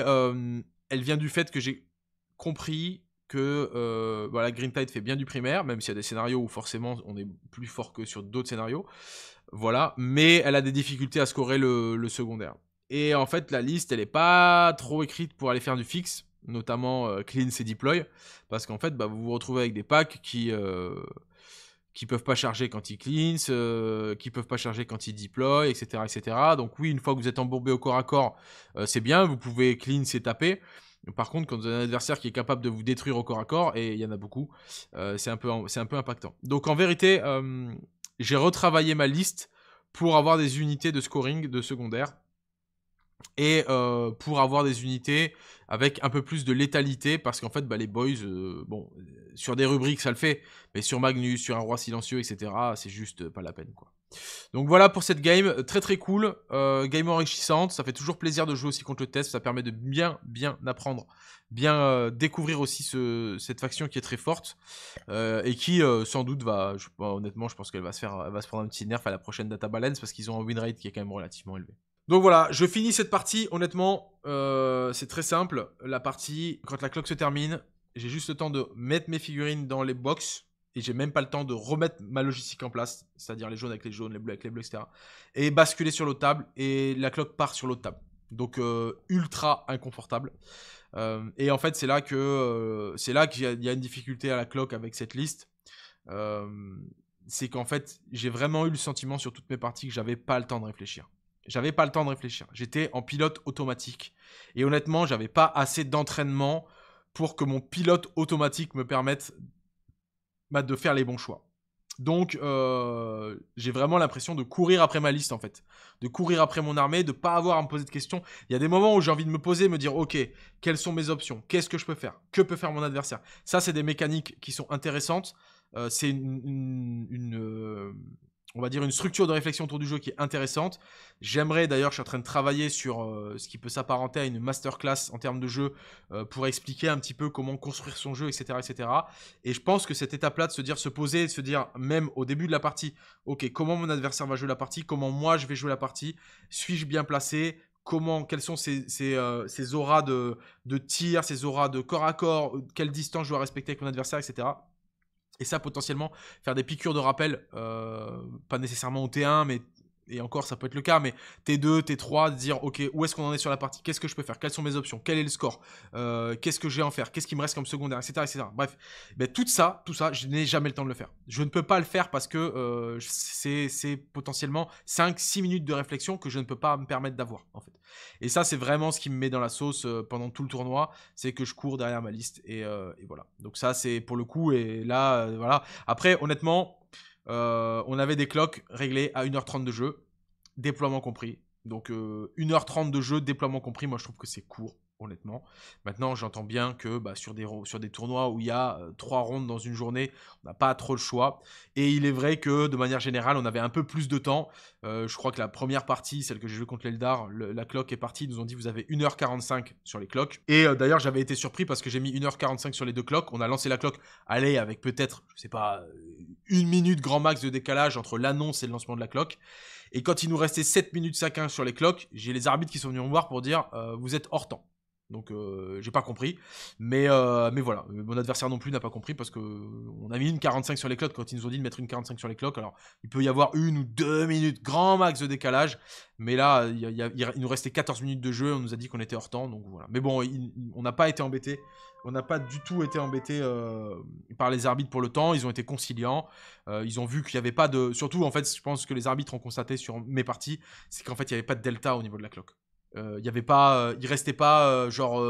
elle vient du fait que j'ai compris que voilà, Green Tide fait bien du primaire, même s'il y a des scénarios où forcément on est plus fort que sur d'autres scénarios. Voilà, mais elle a des difficultés à scorer le secondaire. Et en fait, la liste, elle n'est pas trop écrite pour aller faire du fixe, notamment euh, cleanse et deploy, parce qu'en fait, bah, vous vous retrouvez avec des packs qui ne euh, peuvent pas charger quand ils cleanse, euh, qui qui peuvent pas charger quand ils deploy, etc., Donc oui, une fois que vous êtes embourbé au corps à corps, c'est bien, vous pouvez clean et taper. Par contre, quand vous avez un adversaire qui est capable de vous détruire au corps à corps, et il y en a beaucoup, c'est un c'est un peu impactant. Donc en vérité, j'ai retravaillé ma liste pour avoir des unités de scoring de secondaire et euh, pour avoir des unités avec un peu plus de létalité, parce qu'en fait, bah, les boys, euh, bon, euh, sur des rubriques, ça le fait, mais sur Magnus, sur un roi silencieux, etc., c'est juste pas la peine, Donc voilà pour cette game, très très cool, game enrichissante, ça fait toujours plaisir de jouer aussi contre le test, ça permet de bien bien apprendre, bien découvrir aussi cette faction qui est très forte, et qui sans doute va, bah, honnêtement je pense qu'elle va se faire, va se prendre un petit nerf à la prochaine data balance, parce qu'ils ont un win rate qui est quand même relativement élevé. Donc voilà, je finis cette partie, honnêtement, euh, c'est très simple. La partie, quand la cloque se termine, j'ai juste le temps de mettre mes figurines dans les box. Et j'ai même pas le temps de remettre ma logistique en place, c'est-à-dire les jaunes avec les jaunes, les bleus avec les bleus, etc. Et basculer sur l'autre table, et la cloque part sur l'autre table. Donc euh, ultra inconfortable. Euh, et en fait, c'est là que c'est là qu'il y, a une difficulté à la cloque avec cette liste. c'est qu'en fait, j'ai vraiment eu le sentiment sur toutes mes parties que j'avais pas le temps de réfléchir. J'avais pas le temps de réfléchir. J'étais en pilote automatique. Et honnêtement, j'avais pas assez d'entraînement pour que mon pilote automatique me permette bah, de faire les bons choix. Donc, euh, j'ai vraiment l'impression de courir après ma liste, en fait. De courir après mon armée, de ne pas avoir à me poser de questions. Il y a des moments où j'ai envie de me poser, me dire, OK, quelles sont mes options Qu'est-ce que je peux faire Que peut faire mon adversaire Ça, c'est des mécaniques qui sont intéressantes. Euh, c'est une, euh, on va dire, une structure de réflexion autour du jeu qui est intéressante. J'aimerais d'ailleurs, je suis en train de travailler sur euh, ce qui peut s'apparenter à une masterclass en termes de jeu euh, pour expliquer un petit peu comment construire son jeu, etc. etc. Et je pense que cette étape-là de se dire, se poser, se dire, même au début de la partie, ok, comment mon adversaire va jouer la partie, comment moi je vais jouer la partie, suis-je bien placé, comment, quelles sont ces, euh, auras de, de tir, ces auras de corps à corps, quelle distance je dois respecter avec mon adversaire, etc. Et ça, potentiellement, faire des piqûres de rappel, euh, pas nécessairement au T1, mais et encore ça peut être le cas, mais T2, T3, dire ok où est-ce qu'on en est sur la partie, qu'est-ce que je peux faire, quelles sont mes options, quel est le score, euh, qu'est-ce que j'ai à en faire, qu'est-ce qui me reste comme secondaire, etc. etc. Bref, tout ça, tout ça, je n'ai jamais le temps de le faire. Je ne peux pas le faire parce que euh, c'est potentiellement 5-6 minutes de réflexion que je ne peux pas me permettre d'avoir en fait. Et ça c'est vraiment ce qui me met dans la sauce euh, pendant tout le tournoi, c'est que je cours derrière ma liste et, et voilà. Donc ça c'est pour le coup et là voilà. Après honnêtement euh, on avait des clocks réglées à 1h30 de jeu, déploiement compris. Donc 1h30 euh, de jeu, déploiement compris, moi je trouve que c'est court honnêtement. Maintenant, j'entends bien que bah, sur, des, sur des tournois où il y a euh, trois rondes dans une journée, on n'a pas trop le choix. Et il est vrai que, de manière générale, on avait un peu plus de temps. Euh, je crois que la première partie, celle que j'ai jouée contre l'Eldar, la cloque est partie. Ils nous ont dit vous avez 1h45 sur les cloques ». Et euh, d'ailleurs, j'avais été surpris parce que j'ai mis 1h45 sur les deux cloques. On a lancé la cloque, allez, avec peut-être, je sais pas, une minute grand max de décalage entre l'annonce et le lancement de la cloque. Et quand il nous restait 7 minutes chacun sur les cloques, j'ai les arbitres qui sont venus me voir pour dire vous êtes hors temps. Donc euh, j'ai pas compris. Mais, euh, mais voilà, mon adversaire non plus n'a pas compris parce que on a mis une 45 sur les cloques quand ils nous ont dit de mettre une 45 sur les cloques. Alors il peut y avoir une ou deux minutes, grand max de décalage. Mais là, il, nous restait 14 minutes de jeu, on nous a dit qu'on était hors temps. Donc voilà. Mais bon, on n'a pas été embêté. On n'a pas du tout été embêté euh, par les arbitres pour le temps. Ils ont été conciliants. ils ont vu qu'il n'y avait pas de. Surtout, en fait, je pense que les arbitres ont constaté sur mes parties, c'est qu'en fait, il n'y avait pas de delta au niveau de la cloque. Euh, il y avait pas, euh, il restait pas euh, genre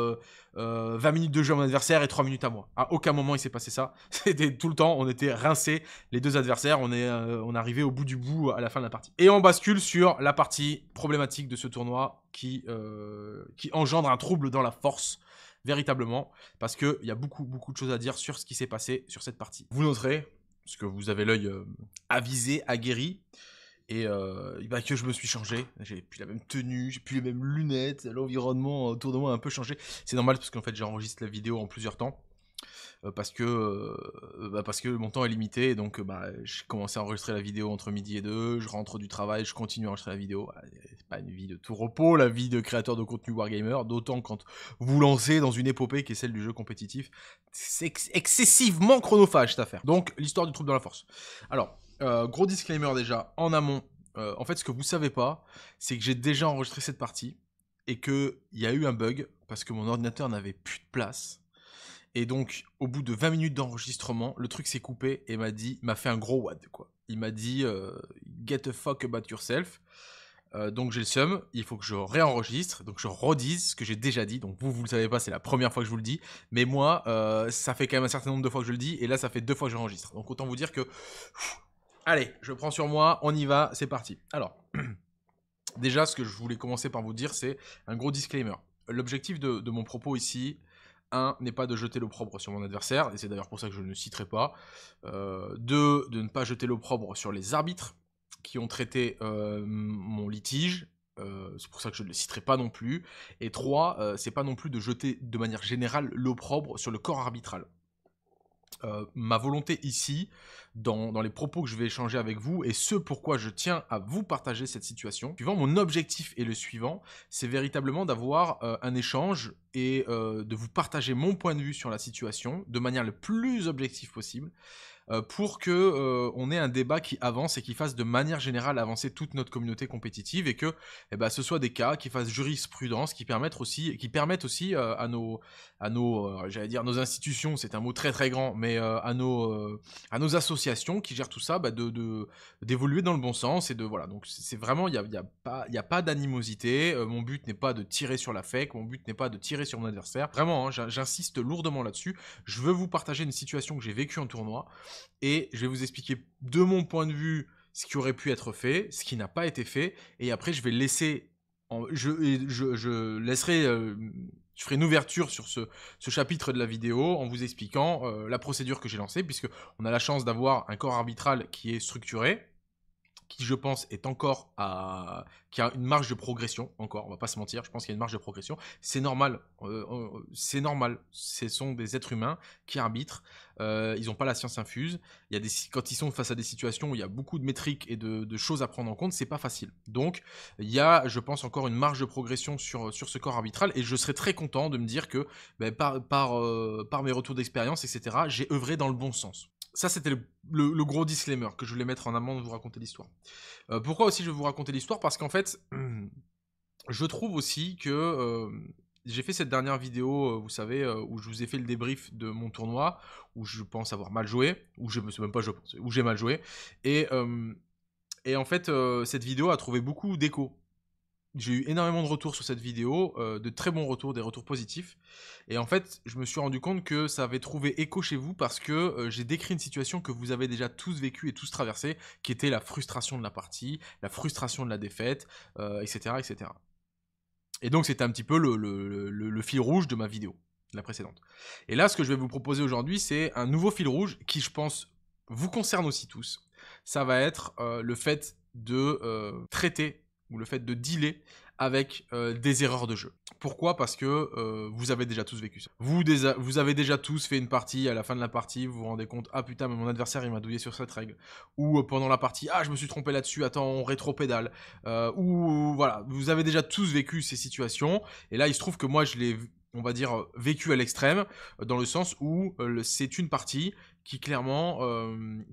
20 minutes de jeu à mon adversaire et 3 minutes à moi. À aucun moment il s'est passé ça. C'était tout le temps, on était rincés les deux adversaires. On est, on arrivait au bout du bout à la fin de la partie. Et on bascule sur la partie problématique de ce tournoi qui, qui engendre un trouble dans la force véritablement, parce qu'il y a beaucoup, beaucoup de choses à dire sur ce qui s'est passé sur cette partie. Vous noterez, parce que vous avez l'œil avisé, aguerri, euh, et bah que je me suis changé, j'ai plus la même tenue, j'ai plus les mêmes lunettes, l'environnement autour de moi a un peu changé. C'est normal parce qu'en fait j'enregistre la vidéo en plusieurs temps. Euh, parce que euh, bah, parce que mon temps est limité, donc bah j'ai commencé à enregistrer la vidéo entre midi et deux, je rentre du travail, je continue à enregistrer la vidéo. c'est pas une vie de tout repos, la vie de créateur de contenu wargamer, d'autant quand vous lancez dans une épopée qui est celle du jeu compétitif, c'est excessivement chronophage cette affaire. Donc l'histoire du troupe dans la force. Alors euh, gros disclaimer déjà, en amont, euh, en fait, ce que vous savez pas, c'est que j'ai déjà enregistré cette partie et qu'il y a eu un bug parce que mon ordinateur n'avait plus de place. Et donc, au bout de 20 minutes d'enregistrement, le truc s'est coupé et m'a dit, m'a fait un gros wad, quoi. Il m'a dit, euh, get a fuck about yourself. donc j'ai le seum, il faut que je réenregistre, donc je redise ce que j'ai déjà dit. Donc vous, vous le savez pas, c'est la première fois que je vous le dis. Mais moi, ça fait quand même un certain nombre de fois que je le dis, et là, ça fait deux fois que j'enregistre. Donc autant vous dire que Allez, je prends sur moi, on y va, c'est parti. Alors, déjà, ce que je voulais commencer par vous dire, c'est un gros disclaimer. L'objectif de, mon propos ici, un, n'est pas de jeter l'opprobre sur mon adversaire, et c'est d'ailleurs pour ça que je ne citerai pas. Euh, deux, de ne pas jeter l'opprobre sur les arbitres qui ont traité euh, mon litige. Euh, c'est pour ça que je ne le citerai pas non plus. Et trois, c'est pas non plus de jeter de manière générale l'opprobre sur le corps arbitral. Euh, ma volonté ici, dans, les propos que je vais échanger avec vous, et ce pourquoi je tiens à vous partager cette situation, suivant, mon objectif est le suivant, c'est véritablement d'avoir euh, un échange et euh, de vous partager mon point de vue sur la situation de manière le plus objective possible, euh, pour que euh, on ait un débat qui avance et qui fasse de manière générale avancer toute notre communauté compétitive et que eh ben, ce soit des cas qui fassent jurisprudence, qui permettent aussi, qui permettent aussi euh, à nos, à nos j'allais dire nos institutions, c'est un mot très très grand, mais à nos, à nos associations qui gèrent tout ça, bah, de d'évoluer dans le bon sens et de voilà. Donc c'est vraiment il n'y a, pas d'animosité. mon but n'est pas de tirer sur la fake, mon but n'est pas de tirer sur mon adversaire. Vraiment, hein, j'insiste lourdement là-dessus. Je veux vous partager une situation que j'ai vécue en tournoi et je vais vous expliquer de mon point de vue ce qui aurait pu être fait, ce qui n'a pas été fait, et après je vais laisser, je, laisserai, euh, je ferai une ouverture sur ce, chapitre de la vidéo en vous expliquant euh, la procédure que j'ai lancée, puisque on a la chance d'avoir un corps arbitral qui est structuré, qui je pense est encore à qui a une marge de progression encore on va pas se mentir je pense qu'il y a une marge de progression c'est normal euh, c'est normal ce sont des êtres humains qui arbitrent euh, ils n'ont pas la science infuse il y des quand ils sont face à des situations où il y a beaucoup de métriques et de, choses à prendre en compte c'est pas facile donc il y a je pense encore une marge de progression sur sur ce corps arbitral et je serais très content de me dire que ben, par par euh, par mes retours d'expérience etc j'ai œuvré dans le bon sens ça, c'était le, gros disclaimer que je voulais mettre en amont de vous raconter l'histoire. Euh, pourquoi aussi je vais vous raconter l'histoire Parce qu'en fait, je trouve aussi que euh, j'ai fait cette dernière vidéo, euh, vous savez, où je vous ai fait le débrief de mon tournoi, où je pense avoir mal joué, ou je ne sais même pas, où j'ai mal joué. Et, et en fait, cette vidéo a trouvé beaucoup d'écho j'ai eu énormément de retours sur cette vidéo, euh, de très bons retours, des retours positifs. Et en fait, je me suis rendu compte que ça avait trouvé écho chez vous parce que euh, j'ai décrit une situation que vous avez déjà tous vécue et tous traversée, qui était la frustration de la partie, la frustration de la défaite, etc., euh, etc. Et donc, c'était un petit peu le, fil rouge de ma vidéo, la précédente. Et là, ce que je vais vous proposer aujourd'hui, c'est un nouveau fil rouge qui, je pense, vous concerne aussi tous. Ça va être le fait de traiter ou le fait de dealer avec euh, des erreurs de jeu. Pourquoi Parce que euh, vous avez déjà tous vécu ça. Vous, avez déjà tous fait une partie, à la fin de la partie, vous vous rendez compte, ah putain, mais mon adversaire il m'a douillé sur cette règle. Ou euh, pendant la partie, ah je me suis trompé là-dessus, attends, on rétro-pédale. ou voilà, vous avez déjà tous vécu ces situations, et là il se trouve que moi je l'ai on va dire, vécu à l'extrême, dans le sens où c'est une partie qui clairement,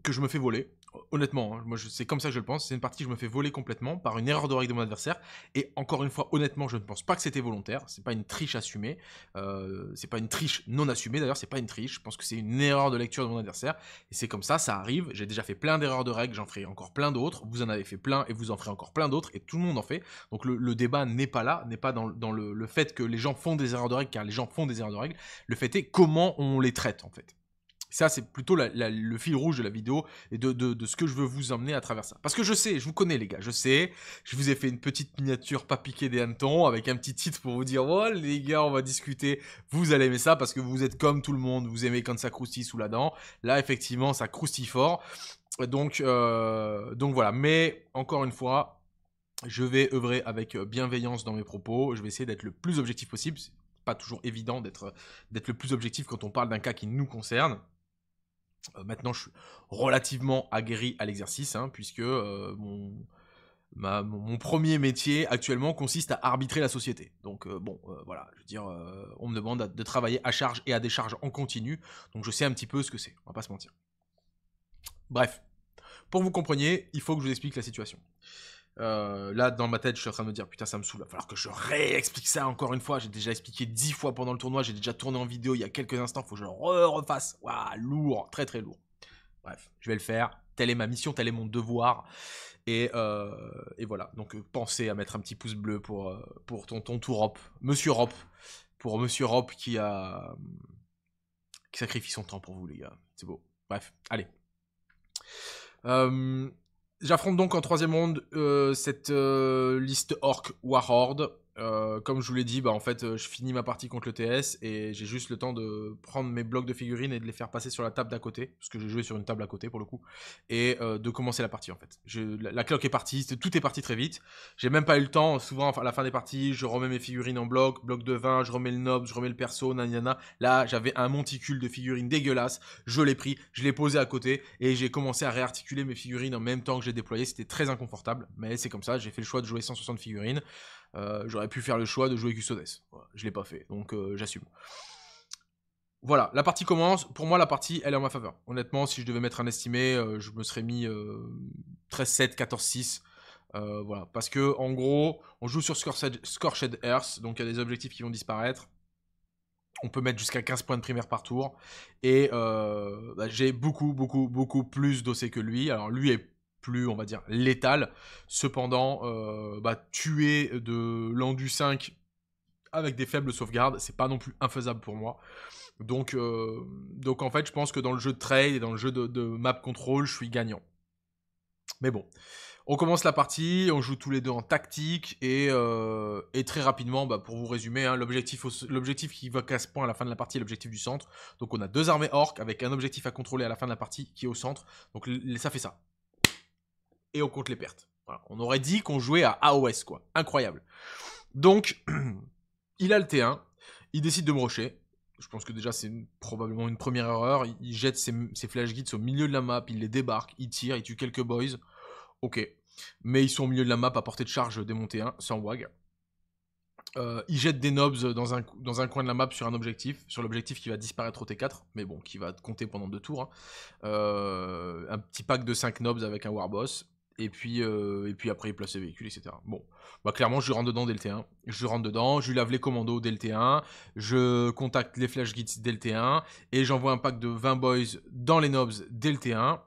que je me fais voler, honnêtement, hein, moi c'est comme ça que je le pense, c'est une partie que je me fais voler complètement par une erreur de règle de mon adversaire. Et encore une fois, honnêtement, je ne pense pas que c'était volontaire. C'est pas une triche assumée. ce euh, c'est pas une triche non assumée d'ailleurs, c'est pas une triche. Je pense que c'est une erreur de lecture de mon adversaire. Et c'est comme ça, ça arrive. J'ai déjà fait plein d'erreurs de règles, j'en ferai encore plein d'autres. Vous en avez fait plein et vous en ferez encore plein d'autres. Et tout le monde en fait. Donc le, débat n'est pas là, n'est pas dans, le, le fait que les gens font des erreurs de règles, car les gens font des erreurs de règles. Le fait est comment on les traite en fait. Ça, c'est plutôt le fil rouge de la vidéo et de, ce que je veux vous emmener à travers ça. Parce que je sais, je vous connais les gars, je sais, je vous ai fait une petite miniature pas piquée des hannetons avec un petit titre pour vous dire, oh les gars, on va discuter, vous allez aimer ça parce que vous êtes comme tout le monde, vous aimez quand ça croustille sous la dent. Là, effectivement, ça croustille fort. Donc, euh, donc voilà, mais encore une fois, je vais œuvrer avec bienveillance dans mes propos, je vais essayer d'être le plus objectif possible, c'est pas toujours évident d'être le plus objectif quand on parle d'un cas qui nous concerne. Euh, maintenant, je suis relativement aguerri à l'exercice, hein, puisque euh, mon, mon, premier métier actuellement consiste à arbitrer la société. Donc euh, bon, voilà, je veux dire, on me demande de travailler à charge et à décharge en continu, donc je sais un petit peu ce que c'est, on va pas se mentir. Bref, pour que vous compreniez, il faut que je vous explique la situation. Euh, là, dans ma tête, je suis en train de me dire putain, ça me saoule. Il va falloir que je réexplique ça encore une fois. J'ai déjà expliqué dix fois pendant le tournoi. J'ai déjà tourné en vidéo il y a quelques instants. Faut que je le refasse. Waouh, lourd, très très lourd. Bref, je vais le faire. Telle est ma mission, tel est mon devoir. Et, euh, voilà. Donc, euh, pensez à mettre un petit pouce bleu pour, pour ton tout Rop. Monsieur Rop. Pour Monsieur Rop qui a. qui sacrifie son temps pour vous, les gars. C'est beau. Bref, allez. Euh, J'affronte donc en troisième ronde euh, cette euh, liste orc Warhorde euh, comme je vous l'ai dit, bah, en fait, euh, je finis ma partie contre le TS et j'ai juste le temps de prendre mes blocs de figurines et de les faire passer sur la table d'à côté, parce que j'ai joué sur une table à côté pour le coup, et euh, de commencer la partie en fait. Je, la, cloque est partie, tout est parti très vite. J'ai même pas eu le temps, souvent à la fin des parties, je remets mes figurines en bloc, bloc de vin, je remets le nob, je remets le perso, nanana. Là, j'avais un monticule de figurines dégueulasse, je l'ai pris, je l'ai posé à côté et j'ai commencé à réarticuler mes figurines en même temps que j'ai déployé. C'était très inconfortable, mais c'est comme ça, j'ai fait le choix de jouer 160 figurines. Euh, j'aurais pu faire le choix de jouer Custodes. Voilà, je l'ai pas fait, donc euh, j'assume. Voilà, la partie commence. Pour moi, la partie, elle est en ma faveur. Honnêtement, si je devais mettre un estimé, euh, je me serais mis 13-7, 14-6. voilà, parce que en gros, on joue sur Score Earth, donc il y a des objectifs qui vont disparaître. On peut mettre jusqu'à 15 points de primaire par tour. Et bah, j'ai beaucoup, beaucoup, beaucoup plus d'OC que lui. Alors lui est plus, on va dire, létal Cependant, euh, bah, tuer de l'endu 5 avec des faibles sauvegardes, c'est pas non plus infaisable pour moi. Donc, euh, donc en fait, je pense que dans le jeu de trade et dans le jeu de, map control, je suis gagnant. Mais bon, on commence la partie, on joue tous les deux en tactique et, euh, et très rapidement, bah, pour vous résumer, hein, l'objectif, l'objectif qui va à ce point à la fin de la partie est l'objectif du centre. Donc on a deux armées orques avec un objectif à contrôler à la fin de la partie qui est au centre. Donc ça fait ça et on compte les pertes. On aurait dit qu'on jouait à AOS, quoi. Incroyable. Donc, il a le T1, il décide de me rocher. Je pense que déjà, c'est probablement une première erreur. Il, jette ses, flash guides au milieu de la map, il les débarque, il tire, il tue quelques boys. Ok. Mais ils sont au milieu de la map à portée de charge des un, sans wag. Euh, il jette des nobs dans un, dans un coin de la map sur un objectif, sur l'objectif qui va disparaître au T4, mais bon, qui va compter pendant deux tours. Hein. Euh, un petit pack de 5 nobs avec un Warboss. Et puis, euh, et puis après, il place ses véhicules, etc. Bon, bah clairement, je rentre dedans dlt 1 Je rentre dedans, je lui lave les commandos dlt 1 je contacte les Flash Guides dès 1 et j'envoie un pack de 20 boys dans les knobs dlt 1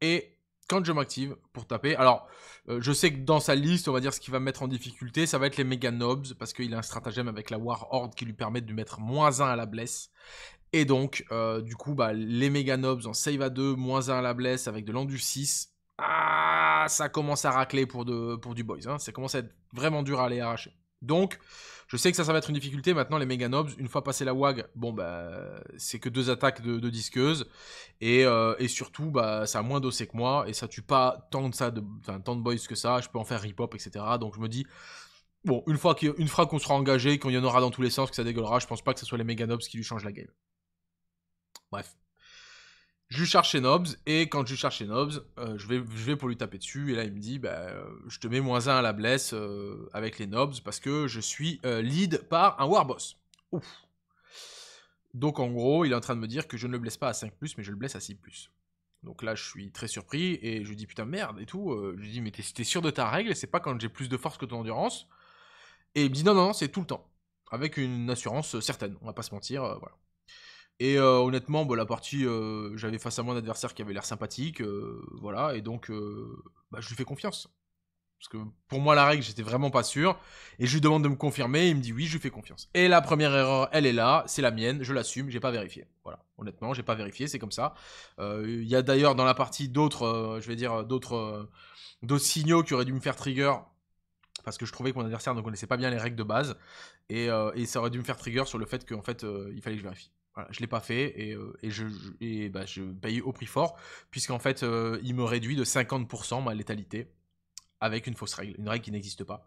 Et quand je m'active pour taper, alors euh, je sais que dans sa liste, on va dire ce qui va me mettre en difficulté, ça va être les méga knobs parce qu'il a un stratagème avec la War Horde qui lui permet de mettre moins 1 à la blesse. Et donc, euh, du coup, bah, les méga knobs en save à 2, moins 1 à la blesse avec de l'endu 6. Ah ça commence à racler pour, pour du boys. Hein. Ça commence à être vraiment dur à aller arracher. Donc, je sais que ça, ça va être une difficulté. Maintenant, les Mega Nobs, une fois passé la WAG, bon, bah, c'est que deux attaques de, disqueuse. Euh, et, surtout, bah, ça a moins d'ossé que moi. Et ça tue pas tant de, ça de, tant de boys que ça. Je peux en faire hip hop etc. Donc, je me dis, bon, une fois qu'on sera engagé, qu'on y en aura dans tous les sens, que ça dégueulera, je pense pas que ce soit les Mega Nobs qui lui changent la game. Bref je cherche chez Nobs, et quand je cherche chez Nobs, euh, je, vais, vais pour lui taper dessus, et là il me dit, bah, euh, je te mets moins 1 à la blesse euh, avec les Nobs, parce que je suis lead par un Warboss. Ouf. Donc en gros, il est en train de me dire que je ne le blesse pas à 5+, mais je le blesse à 6+. Donc là, je suis très surpris, et je lui dis, putain merde, et tout, je lui dis, mais t'es sûr de ta règle, c'est pas quand j'ai plus de force que ton endurance Et il me dit, non, non, non c'est tout le temps, avec une assurance certaine, on va pas se mentir, voilà. Et euh, honnêtement, bon bah, la partie, euh, j'avais face à moi un adversaire qui avait l'air sympathique, euh, voilà, et donc bah, je lui fais confiance. Parce que pour moi, la règle, j'étais vraiment pas sûr. Et je lui demande de me confirmer, et il me dit oui, je lui fais confiance. Et la première erreur, elle est là, c'est la mienne, je l'assume, j'ai pas vérifié. Voilà, honnêtement, j'ai pas vérifié, c'est comme ça. Il y a d'ailleurs dans la partie d'autres, je vais dire, d'autres signaux qui auraient dû me faire trigger parce que je trouvais que mon adversaire ne connaissait pas bien les règles de base et, et, ça aurait dû me faire trigger sur le fait qu'en fait il fallait que je vérifie. Je je l'ai pas fait et, euh, bah, je, paye au prix fort, puisqu'en fait, euh, il me réduit de 50% ma létalité avec une fausse règle, une règle qui n'existe pas.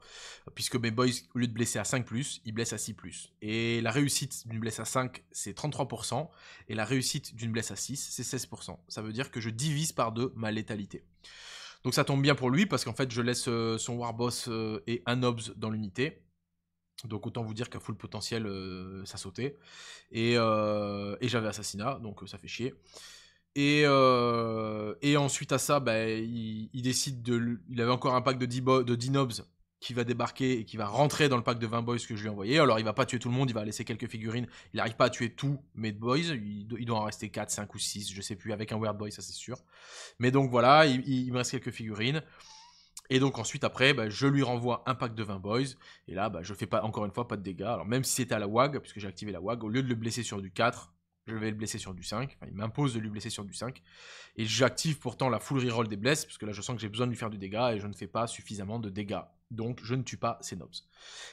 Puisque mes boys, au lieu de blesser à 5, ils blessent à 6. Et la réussite d'une blesse à 5, c'est 33%, et la réussite d'une blesse à 6, c'est 16%. Ça veut dire que je divise par deux ma létalité. Donc ça tombe bien pour lui, parce qu'en fait, je laisse euh, son Warboss et un obs dans l'unité, donc autant vous dire qu'à full potentiel, euh, ça sautait. Et, euh, j'avais assassinat, donc euh, ça fait chier. Et, ensuite à ça, bah, il, décide de... Il avait encore un pack de 10, de nobs qui va débarquer et qui va rentrer dans le pack de 20 boys que je lui ai envoyé. Alors il va pas tuer tout le monde, il va laisser quelques figurines. Il n'arrive pas à tuer tous mes boys, il, doit en rester 4, 5 ou 6, je sais plus, avec un weird boy, ça c'est sûr. Mais donc voilà, il me reste quelques figurines. Et donc ensuite après, bah, je lui renvoie un pack de 20 boys. Et là, bah, je fais pas encore une fois pas de dégâts. Alors même si c'était à la WAG, puisque j'ai activé la WAG, au lieu de le blesser sur du 4, je vais le blesser sur du 5. il m'impose de lui blesser sur du 5. Et j'active pourtant la full reroll des blesses, puisque là je sens que j'ai besoin de lui faire du dégât et je ne fais pas suffisamment de dégâts. Donc je ne tue pas ces nobs.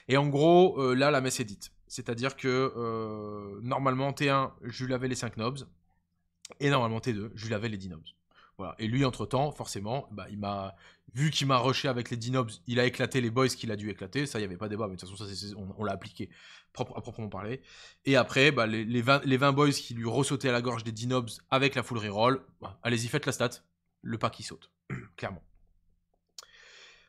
Et en gros, euh, là la messe est dite. C'est-à-dire que euh, normalement T1, je lui avais les 5 nobs. Et normalement T2, je lui avais les 10 nobs. Et lui, entre-temps, forcément, bah, il m'a vu qu'il m'a rushé avec les Dinobs, il a éclaté les boys qu'il a dû éclater, ça, il n'y avait pas débat, mais de toute façon, ça, on, l'a appliqué à proprement parler. Et après, bah, les, les, 20, les, 20, boys qui lui ressautaient à la gorge des Dinobs avec la full reroll, bah, allez-y, faites la stat, le pack qui saute, clairement.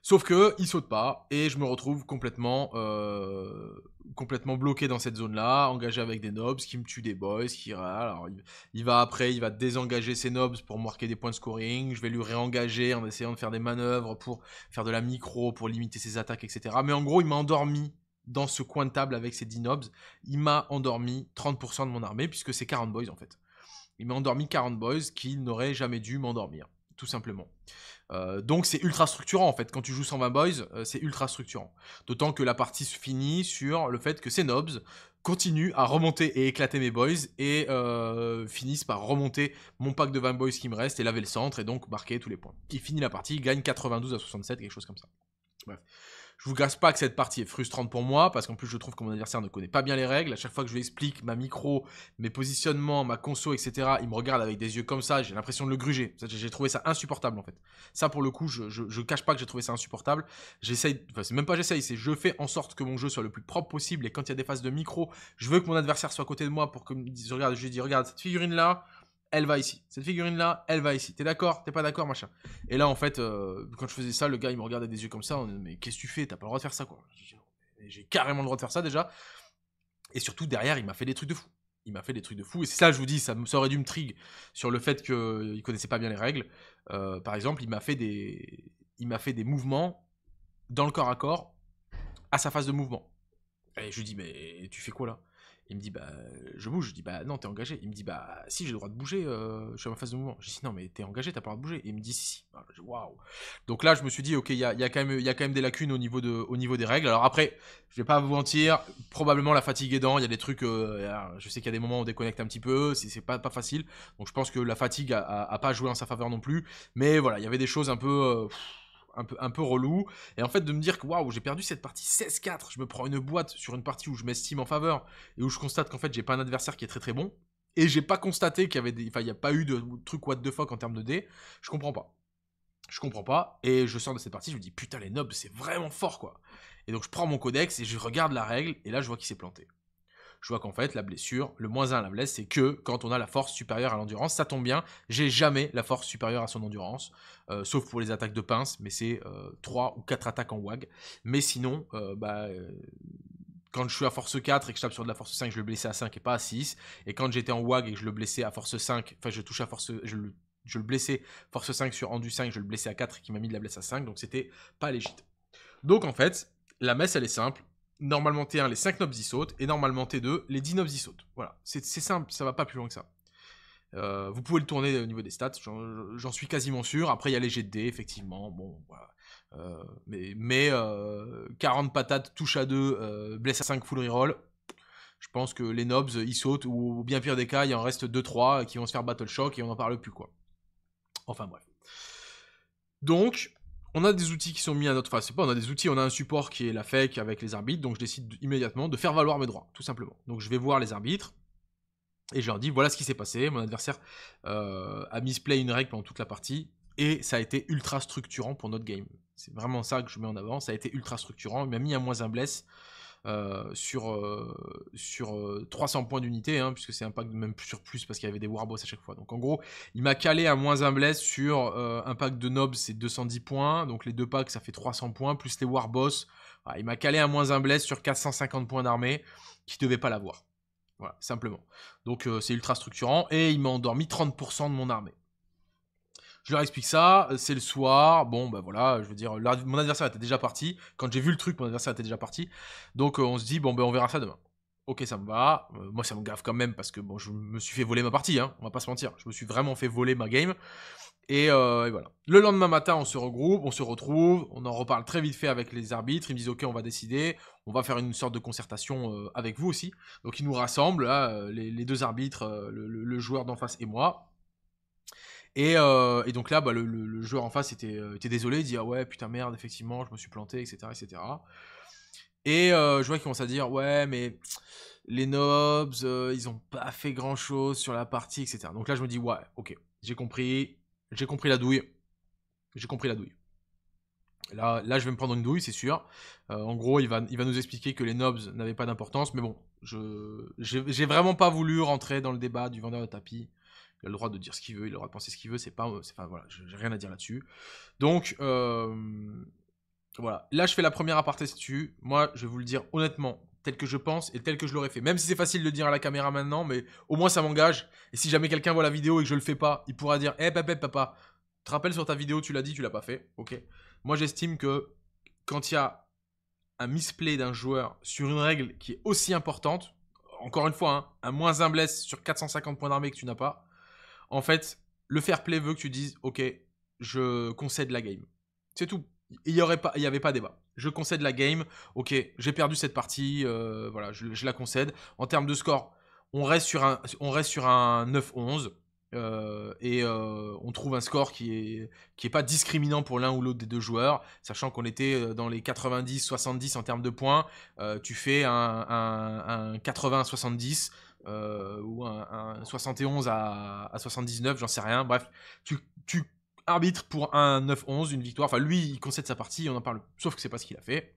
Sauf que il saute pas et je me retrouve complètement, euh, complètement bloqué dans cette zone-là, engagé avec des nobs qui me tuent des boys, qui alors, il, va après, il va désengager ses nobs pour marquer des points de scoring. Je vais lui réengager en essayant de faire des manœuvres pour faire de la micro, pour limiter ses attaques, etc. Mais en gros, il m'a endormi dans ce coin de table avec ses 10 nobs. Il m'a endormi 30% de mon armée puisque c'est 40 boys en fait. Il m'a endormi 40 boys qui n'auraient jamais dû m'endormir, tout simplement. Euh, donc c'est ultra structurant en fait, quand tu joues 120 Boys, euh, c'est ultra structurant. D'autant que la partie se finit sur le fait que ces nobs continuent à remonter et éclater mes boys et euh, finissent par remonter mon pack de 20 boys qui me reste et laver le centre et donc marquer tous les points. Il finit la partie, gagne 92 à 67, quelque chose comme ça. Bref. Je vous grasse pas que cette partie est frustrante pour moi, parce qu'en plus je trouve que mon adversaire ne connaît pas bien les règles. À chaque fois que je lui explique ma micro, mes positionnements, ma conso, etc., il me regarde avec des yeux comme ça, j'ai l'impression de le gruger. J'ai trouvé ça insupportable en fait. Ça pour le coup, je, je, cache pas que j'ai trouvé ça insupportable. J'essaye, enfin c'est même pas j'essaye, c'est je fais en sorte que mon jeu soit le plus propre possible, et quand il y a des phases de micro, je veux que mon adversaire soit à côté de moi pour que je regarde, je lui dis regarde cette figurine là, elle va ici. Cette figurine-là, elle va ici. T'es d'accord T'es pas d'accord Machin. Et là, en fait, euh, quand je faisais ça, le gars, il me regardait des yeux comme ça. mais qu'est-ce que tu fais T'as pas le droit de faire ça, quoi. J'ai carrément le droit de faire ça déjà. Et surtout, derrière, il m'a fait des trucs de fou. Il m'a fait des trucs de fou. Et c'est ça, je vous dis, ça, aurait dû me trig sur le fait qu'il euh, connaissait pas bien les règles. Euh, par exemple, il m'a fait des, il m'a fait des mouvements dans le corps à corps à sa phase de mouvement. Et je lui dis, mais tu fais quoi là il me dit, bah, je bouge. Je dis, bah, non, t'es engagé. Il me dit, bah, si, j'ai le droit de bouger, euh, je suis à ma phase de mouvement. Je dis, non, mais t'es engagé, t'as pas le droit de bouger. Et il me dit, si, si. Bah, waouh. Donc là, je me suis dit, ok, il y a, quand même, quand même des lacunes au niveau, de, au niveau des règles. Alors après, je vais pas vous mentir, probablement la fatigue est aidant, il y a des trucs, euh, ah, je sais qu'il y a des moments où on déconnecte un petit peu, c'est pas, pas facile. Donc je pense que la fatigue a, pas joué en sa faveur non plus. Mais voilà, il y avait des choses un peu. Euh, un peu, un peu relou. Et en fait, de me dire que waouh, j'ai perdu cette partie 16-4, je me prends une boîte sur une partie où je m'estime en faveur et où je constate qu'en fait, j'ai pas un adversaire qui est très très bon. Et j'ai pas constaté qu'il y avait des. Enfin, il n'y a pas eu de truc what the fuck en termes de dés. Je comprends pas. Je comprends pas. Et je sors de cette partie, je me dis putain, les nobles, c'est vraiment fort quoi. Et donc, je prends mon codex et je regarde la règle. Et là, je vois qu'il s'est planté je vois qu'en fait, la blessure, le moins 1 à la blesse, c'est que quand on a la force supérieure à l'endurance, ça tombe bien, j'ai jamais la force supérieure à son endurance, euh, sauf pour les attaques de pince, mais c'est 3 euh, ou 4 attaques en WAG. Mais sinon, euh, bah quand je suis à force 4 et que je tape sur de la force 5, je le blessais à 5 et pas à 6. Et quand j'étais en WAG et que je le blessais à force 5, enfin je touche à force, je le, blessais force 5 sur endu 5, je le blessais à 4 et qui m'a mis de la blesse à 5, donc c'était pas légitime. Donc en fait, la messe elle est simple, Normalement T1, les 5 nobs y sautent. Et normalement T2, les 10 nobs y sautent. Voilà, c'est simple, ça va pas plus loin que ça. Euh, vous pouvez le tourner au niveau des stats, j'en suis quasiment sûr. Après, il y a les jets de effectivement. Bon, euh, mais, mais 40 euh, patates, touche à 2, blesse à 5, full reroll. Je pense que les nobs, ils sautent, ou au bien pire des cas, il en reste 2-3 qui vont se faire battle shock et on n'en parle plus, quoi. Enfin, bref. Donc, on a des outils qui sont mis à notre... Enfin, c'est pas, on a des outils, on a un support qui est la fake avec les arbitres, donc je décide immédiatement de faire valoir mes droits, tout simplement. Donc je vais voir les arbitres, et je leur dis, voilà ce qui s'est passé, mon adversaire euh, a a play une règle pendant toute la partie, et ça a été ultra structurant pour notre game. C'est vraiment ça que je mets en avant, ça a été ultra structurant, il m'a mis à moins un bless, euh, sur, euh, sur 300 euh, points d'unité, hein, puisque c'est un pack même sur plus parce qu'il y avait des Warboss à chaque fois. Donc en gros, il m'a calé à moins un bless sur un pack de Nobs, c'est 210 points. Donc les deux packs, ça fait 300 points, plus les Warboss. il m'a calé à moins un bless sur 450 points d'armée, qui devait pas l'avoir. Voilà, simplement. Donc c'est ultra structurant et il m'a endormi 30% de mon armée. Je leur explique ça, euh, c'est le soir, bon ben voilà, je veux dire, euh, mon adversaire était déjà parti, quand j'ai vu le truc, mon adversaire était déjà parti, donc euh, on se dit, bon ben on verra ça demain. Ok, ça me va. moi, ça me gaffe quand même parce que bon, je me suis fait voler ma partie, hein, on va pas se mentir. Je me suis vraiment fait voler ma game. Et, voilà. Le lendemain matin, on se regroupe, on se retrouve, on en reparle très vite fait avec les arbitres. Ils me disent Ok, on va décider, on va faire une sorte de concertation avec vous aussi. Donc, ils nous rassemblent, les, deux arbitres, le joueur d'en face et moi. Euh, et, donc là, bah, le, joueur en face était, euh, désolé, il dit ah ouais, putain merde, effectivement, je me suis planté, etc. etc. Et euh, je vois qu'ils commence à dire ouais, mais les Nobs, ils ont pas fait grand chose sur la partie, etc. Donc là, je me dis ouais, ok, j'ai compris, j'ai compris la douille, j'ai compris la douille. Là, là, je vais me prendre une douille, c'est sûr. en gros, il va, il va nous expliquer que les nobs n'avaient pas d'importance, mais bon, je j'ai vraiment pas voulu rentrer dans le débat du vendeur de tapis il a le droit de dire ce qu'il veut, il a le droit de penser ce qu'il veut, c'est pas. Enfin euh, voilà, j'ai rien à dire là-dessus. Donc euh, voilà, là je fais la première aparté dessus. Moi, je vais vous le dire honnêtement, tel que je pense et tel que je l'aurais fait. Même si c'est facile de le dire à la caméra maintenant, mais au moins ça m'engage. Et si jamais quelqu'un voit la vidéo et que je le fais pas, il pourra dire Eh hey, papa, papa, te rappelles sur ta vidéo, tu l'as dit, tu l'as pas fait. Ok. Moi j'estime que quand il y a un misplay d'un joueur sur une règle qui est aussi importante, encore une fois, hein, un moins un bless sur 450 points d'armée que tu n'as pas, en fait, le fair play veut que tu dises, ok, je concède la game. C'est tout. Il n'y aurait pas, il y avait pas débat. Je concède la game. Ok, j'ai perdu cette partie. Euh, voilà, je, la concède. En termes de score, on reste sur un, on reste sur un 9-11. Euh, et euh, on trouve un score qui est, qui est pas discriminant pour l'un ou l'autre des deux joueurs, sachant qu'on était dans les 90-70 en termes de points. tu fais un 80-70, euh, ou un, 71 à, 79, j'en sais rien. Bref, tu, arbitres pour un 9-11, une victoire. Enfin, lui, il concède sa partie, on en parle. Sauf que c'est pas ce qu'il a fait.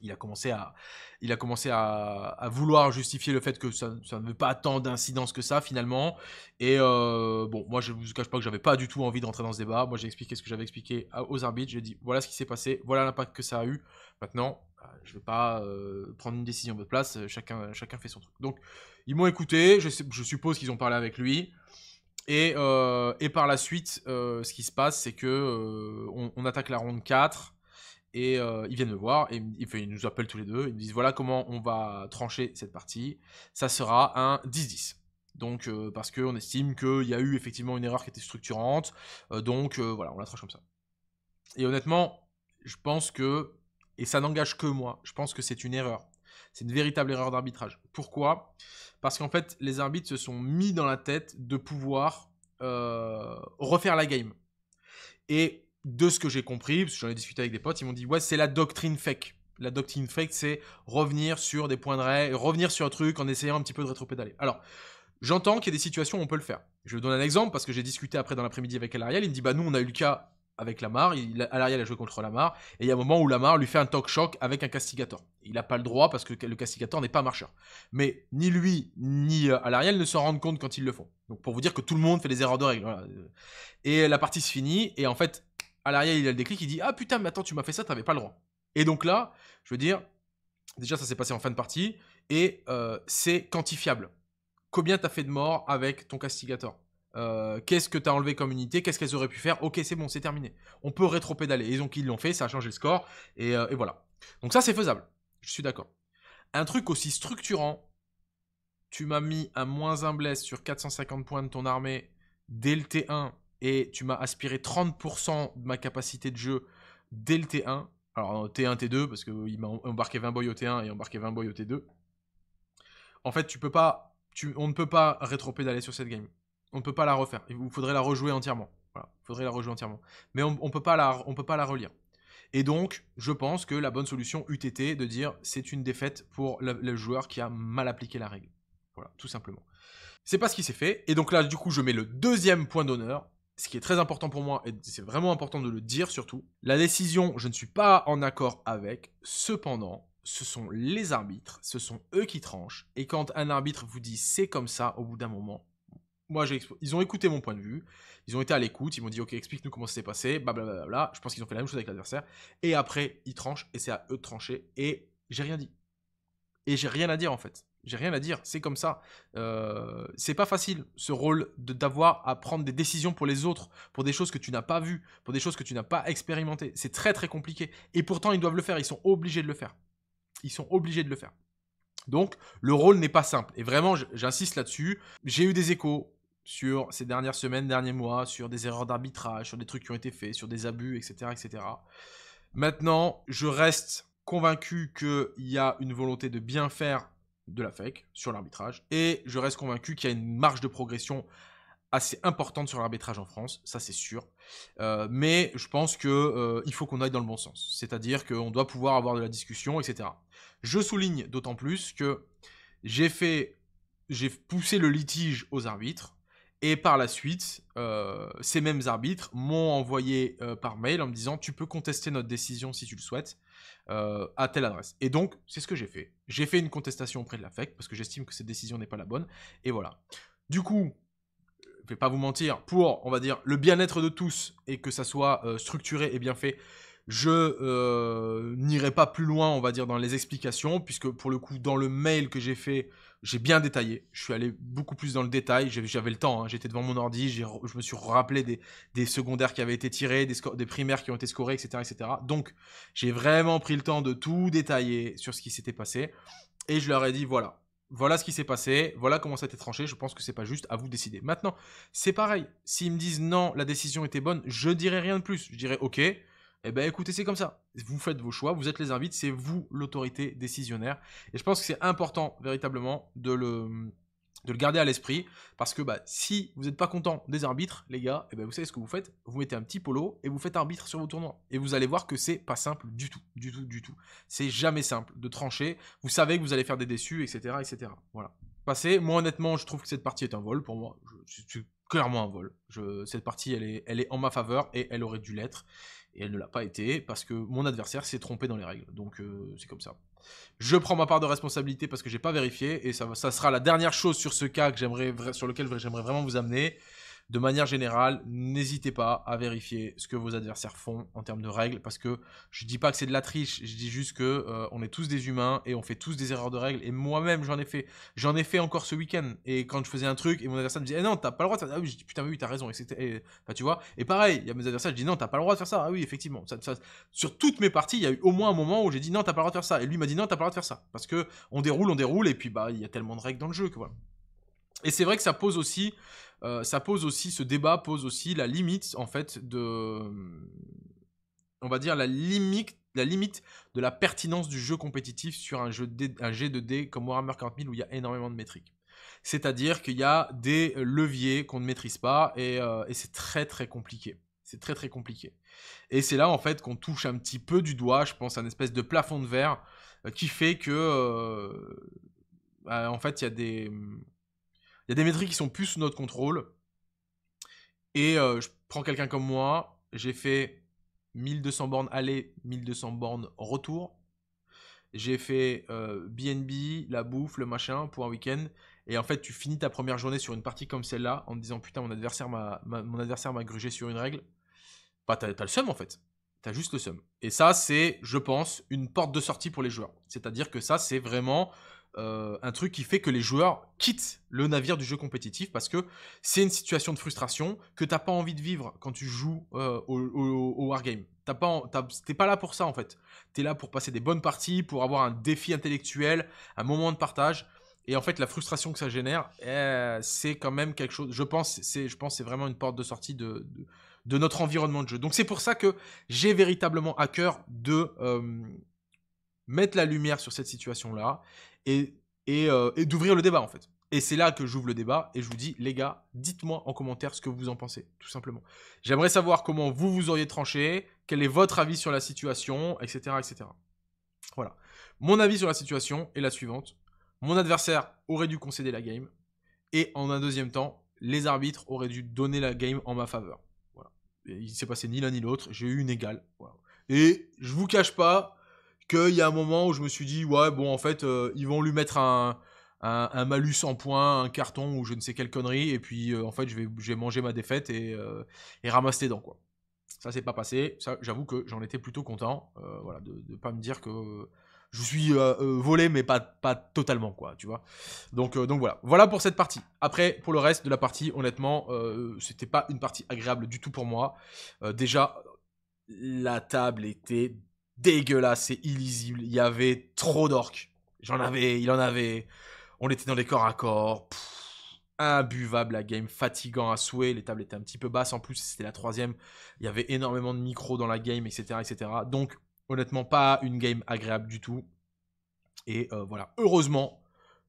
Il a commencé à, il a commencé à, vouloir justifier le fait que ça, ne veut pas tant d'incidence que ça finalement. Et euh, bon, moi je ne vous cache pas que j'avais pas du tout envie d'entrer dans ce débat. Moi j'ai expliqué ce que j'avais expliqué aux arbitres. J'ai dit voilà ce qui s'est passé, voilà l'impact que ça a eu. Maintenant, bah, je vais pas euh, prendre une décision à votre place, euh, chacun, euh, chacun fait son truc. Donc, ils m'ont écouté, je, suppose qu'ils ont parlé avec lui. Et, par la suite, ce qui se passe, c'est que on, attaque la ronde 4 et ils viennent me voir et ils, nous appellent tous les deux. Ils me disent voilà comment on va trancher cette partie. Ça sera un 10-10. Donc, parce qu'on estime qu'il y a eu effectivement une erreur qui était structurante. donc, voilà, on la tranche comme ça. Et honnêtement, je pense que et ça n'engage que moi. Je pense que c'est une erreur. C'est une véritable erreur d'arbitrage. Pourquoi Parce qu'en fait, les arbitres se sont mis dans la tête de pouvoir euh, refaire la game. Et de ce que j'ai compris, parce que j'en ai discuté avec des potes, ils m'ont dit ouais, c'est la doctrine fake. La doctrine fake, c'est revenir sur des points de raie revenir sur un truc en essayant un petit peu de rétro pédaler Alors, j'entends qu'il y a des situations où on peut le faire. Je vous donne un exemple parce que j'ai discuté après dans l'après-midi avec El Ariel. Il me dit bah nous, on a eu le cas avec Lamar. Il, à a joué contre Lamar. Et il y a un moment où Lamar lui fait un talk shock avec un castigator. Il n'a pas le droit parce que le castigator n'est pas marcheur. Mais ni lui, ni euh, à ne se rendent compte quand ils le font. Donc pour vous dire que tout le monde fait des erreurs de règles. Et la partie se finit. Et en fait, à l'arrière, il a le déclic. Il dit Ah putain, mais attends, tu m'as fait ça, tu n'avais pas le droit. Et donc là, je veux dire, déjà, ça s'est passé en fin de partie. Et euh, c'est quantifiable. Combien tu as fait de morts avec ton castigator euh, qu'est-ce que tu as enlevé comme unité, qu'est-ce qu'elles auraient pu faire, ok c'est bon, c'est terminé. On peut rétro-pédaler, ils ont qu'ils l'ont fait, ça a changé le score, euh, et, voilà. Donc ça c'est faisable, je suis d'accord. Un truc aussi structurant, tu m'as mis un moins 1 bless sur 450 points de ton armée dès le T1, et tu m'as aspiré 30% de ma capacité de jeu dès le T1, alors T1, T2, parce qu'il m'a embarqué 20 boys au T1 et embarqué 20 boys au T2. En fait, tu peux pas, on ne peut pas rétro-pédaler sur cette game. On ne peut pas la refaire. Il faudrait la rejouer entièrement. Voilà, faudrait la rejouer entièrement. Mais on, ne peut pas la, on peut pas la relire. Et donc, je pense que la bonne solution eût été de dire c'est une défaite pour le, le, joueur qui a mal appliqué la règle. Voilà, tout simplement. C'est pas ce qui s'est fait. Et donc là, du coup, je mets le deuxième point d'honneur. Ce qui est très important pour moi, et c'est vraiment important de le dire surtout. La décision, je ne suis pas en accord avec. Cependant, ce sont les arbitres, ce sont eux qui tranchent. Et quand un arbitre vous dit c'est comme ça, au bout d'un moment, moi, ils ont écouté mon point de vue, ils ont été à l'écoute, ils m'ont dit, ok, explique-nous comment ça s'est passé, blablabla. Je pense qu'ils ont fait la même chose avec l'adversaire. Et après, ils tranchent, et c'est à eux de trancher, et j'ai rien dit. Et j'ai rien à dire, en fait. J'ai rien à dire, c'est comme ça. Euh, c'est pas facile ce rôle d'avoir à prendre des décisions pour les autres, pour des choses que tu n'as pas vues, pour des choses que tu n'as pas expérimentées. C'est très très compliqué. Et pourtant ils doivent le faire, ils sont obligés de le faire. Ils sont obligés de le faire. Donc le rôle n'est pas simple. Et vraiment, j'insiste là-dessus. J'ai eu des échos sur ces dernières semaines, derniers mois, sur des erreurs d'arbitrage, sur des trucs qui ont été faits, sur des abus, etc. etc. Maintenant, je reste convaincu qu'il y a une volonté de bien faire de la FEC sur l'arbitrage, et je reste convaincu qu'il y a une marge de progression assez importante sur l'arbitrage en France, ça c'est sûr. Euh, mais je pense qu'il euh, faut qu'on aille dans le bon sens, c'est-à-dire qu'on doit pouvoir avoir de la discussion, etc. Je souligne d'autant plus que j'ai fait, j'ai poussé le litige aux arbitres et par la suite, euh, ces mêmes arbitres m'ont envoyé euh, par mail en me disant tu peux contester notre décision si tu le souhaites euh, à telle adresse. Et donc, c'est ce que j'ai fait. J'ai fait une contestation auprès de la FEC parce que j'estime que cette décision n'est pas la bonne. Et voilà. Du coup, je ne vais pas vous mentir, pour, on va dire, le bien-être de tous et que ça soit structuré et bien fait, je n'irai pas plus loin, on va dire, dans les explications, puisque pour le coup, dans le mail que j'ai fait j'ai bien détaillé. Je suis allé beaucoup plus dans le détail. J'avais le temps. Hein. J'étais devant mon ordi. Je me suis rappelé des, secondaires qui avaient été tirés, des, primaires qui ont été scorés, etc., etc. Donc, j'ai vraiment pris le temps de tout détailler sur ce qui s'était passé. Et je leur ai dit voilà, voilà ce qui s'est passé, voilà comment ça a été tranché, je pense que c'est pas juste, à vous décider. Maintenant, c'est pareil, s'ils me disent non, la décision était bonne, je dirai rien de plus. Je dirais ok, eh bien, écoutez, c'est comme ça. Vous faites vos choix, vous êtes les arbitres, c'est vous l'autorité décisionnaire. Et je pense que c'est important véritablement de le, de le garder à l'esprit, parce que bah, si vous n'êtes pas content des arbitres, les gars, eh ben vous savez ce que vous faites, vous mettez un petit polo et vous faites arbitre sur vos tournois. Et vous allez voir que c'est pas simple du tout, du tout, du tout. C'est jamais simple de trancher, vous savez que vous allez faire des déçus, etc. etc. Voilà. passé. Bah, moi honnêtement, je trouve que cette partie est un vol pour moi. Je, clairement un vol. cette partie, elle elle est en ma faveur et elle aurait dû l'être et elle ne l'a pas été parce que mon adversaire s'est trompé dans les règles. Donc euh, c'est comme ça. Je prends ma part de responsabilité parce que j'ai pas vérifié et ça, ça, sera la dernière chose sur ce cas que j'aimerais sur lequel j'aimerais vraiment vous amener. De manière générale, n'hésitez pas à vérifier ce que vos adversaires font en termes de règles, parce que je dis pas que c'est de la triche, je dis juste que euh, on est tous des humains et on fait tous des erreurs de règles. Et moi-même, j'en ai fait. J'en ai fait encore ce week-end. Et quand je faisais un truc, et mon adversaire me disait eh non, t'as pas le droit de faire ça. Ah oui, je putain, mais oui, t'as raison. Et et, enfin, tu vois. Et pareil, il y a mes adversaires, je dis non, t'as pas le droit de faire ça. Ah oui, effectivement. Ça, Sur toutes mes parties, il y a eu au moins un moment où j'ai dit non, t'as pas le droit de faire ça. Et lui m'a dit non, t'as pas le droit de faire ça. Parce que on déroule, on déroule, et puis bah, il y a tellement de règles dans le jeu que voilà. Et c'est vrai que ça pose aussi, euh, ça pose aussi, ce débat pose aussi la limite, en fait, de. On va dire la limite, la limite de la pertinence du jeu compétitif sur un jeu de, D, de comme Warhammer 40 000 où il y a énormément de métriques. C'est-à-dire qu'il y a des leviers qu'on ne maîtrise pas euh, et, c'est très très compliqué. C'est très très compliqué. Et c'est là en fait qu'on touche un petit peu du doigt, je pense, à un espèce de plafond de verre euh, qui fait que. Bah, en fait, il y a des il y a des métriques qui sont plus sous notre contrôle. Et euh, je prends quelqu'un comme moi, j'ai fait 1200 bornes aller, 1200 bornes retour. J'ai fait BNB, euh, la bouffe, le machin pour un week-end. Et en fait, tu finis ta première journée sur une partie comme celle-là en te disant putain, mon adversaire m'a, grugé sur une règle. Bah, t'as, le seum en fait. T'as juste le seum. Et ça, c'est, je pense, une porte de sortie pour les joueurs. C'est-à-dire que ça, c'est vraiment euh, un truc qui fait que les joueurs quittent le navire du jeu compétitif parce que c'est une situation de frustration que t'as pas envie de vivre quand tu joues euh, au, wargame. Tu pas, pas là pour ça en fait. Tu es là pour passer des bonnes parties, pour avoir un défi intellectuel, un moment de partage. Et en fait, la frustration que ça génère, euh, c'est quand même quelque chose. Je pense, c'est, c'est vraiment une porte de sortie de notre environnement de jeu. Donc c'est pour ça que j'ai véritablement à cœur de mettre la lumière sur cette situation-là euh, et, d'ouvrir le débat en fait. Et c'est là que j'ouvre le débat et je vous dis, les gars, dites-moi en commentaire ce que vous en pensez, tout simplement. J'aimerais savoir comment vous vous auriez tranché, quel est votre avis sur la situation, etc. etc. Voilà. Mon avis sur la situation est la suivante. Mon adversaire aurait dû concéder la game. Et en un deuxième temps, les arbitres auraient dû donner la game en ma faveur. Voilà. il s'est passé ni l'un ni l'autre. J'ai eu une égale. Et je vous cache pas, il y a un moment où je me suis dit, ouais, bon, en fait, euh, ils vont lui mettre un, un, malus en point un carton ou je ne sais quelle connerie, et puis euh, en fait, je vais, je manger ma défaite et, euh, et ramasser les quoi. Ça, s'est pas passé. Ça, j'avoue que j'en étais plutôt content, voilà, de ne pas me dire que je suis volé, mais pas, pas totalement, quoi, tu vois. Donc, donc voilà. Voilà pour cette partie. Après, pour le reste de la partie, honnêtement, c'était pas une partie agréable du tout pour moi. déjà, la table était dégueulasse et illisible. Il y avait trop d'orques. J'en avais, il en avait. On était dans les corps à corps. imbuvable la game, fatigant à souhait. Les tables étaient un petit peu basses en plus, c'était la troisième. Il y avait énormément de micros dans la game, etc. etc. Donc, honnêtement, pas une game agréable du tout. Et euh, voilà, heureusement,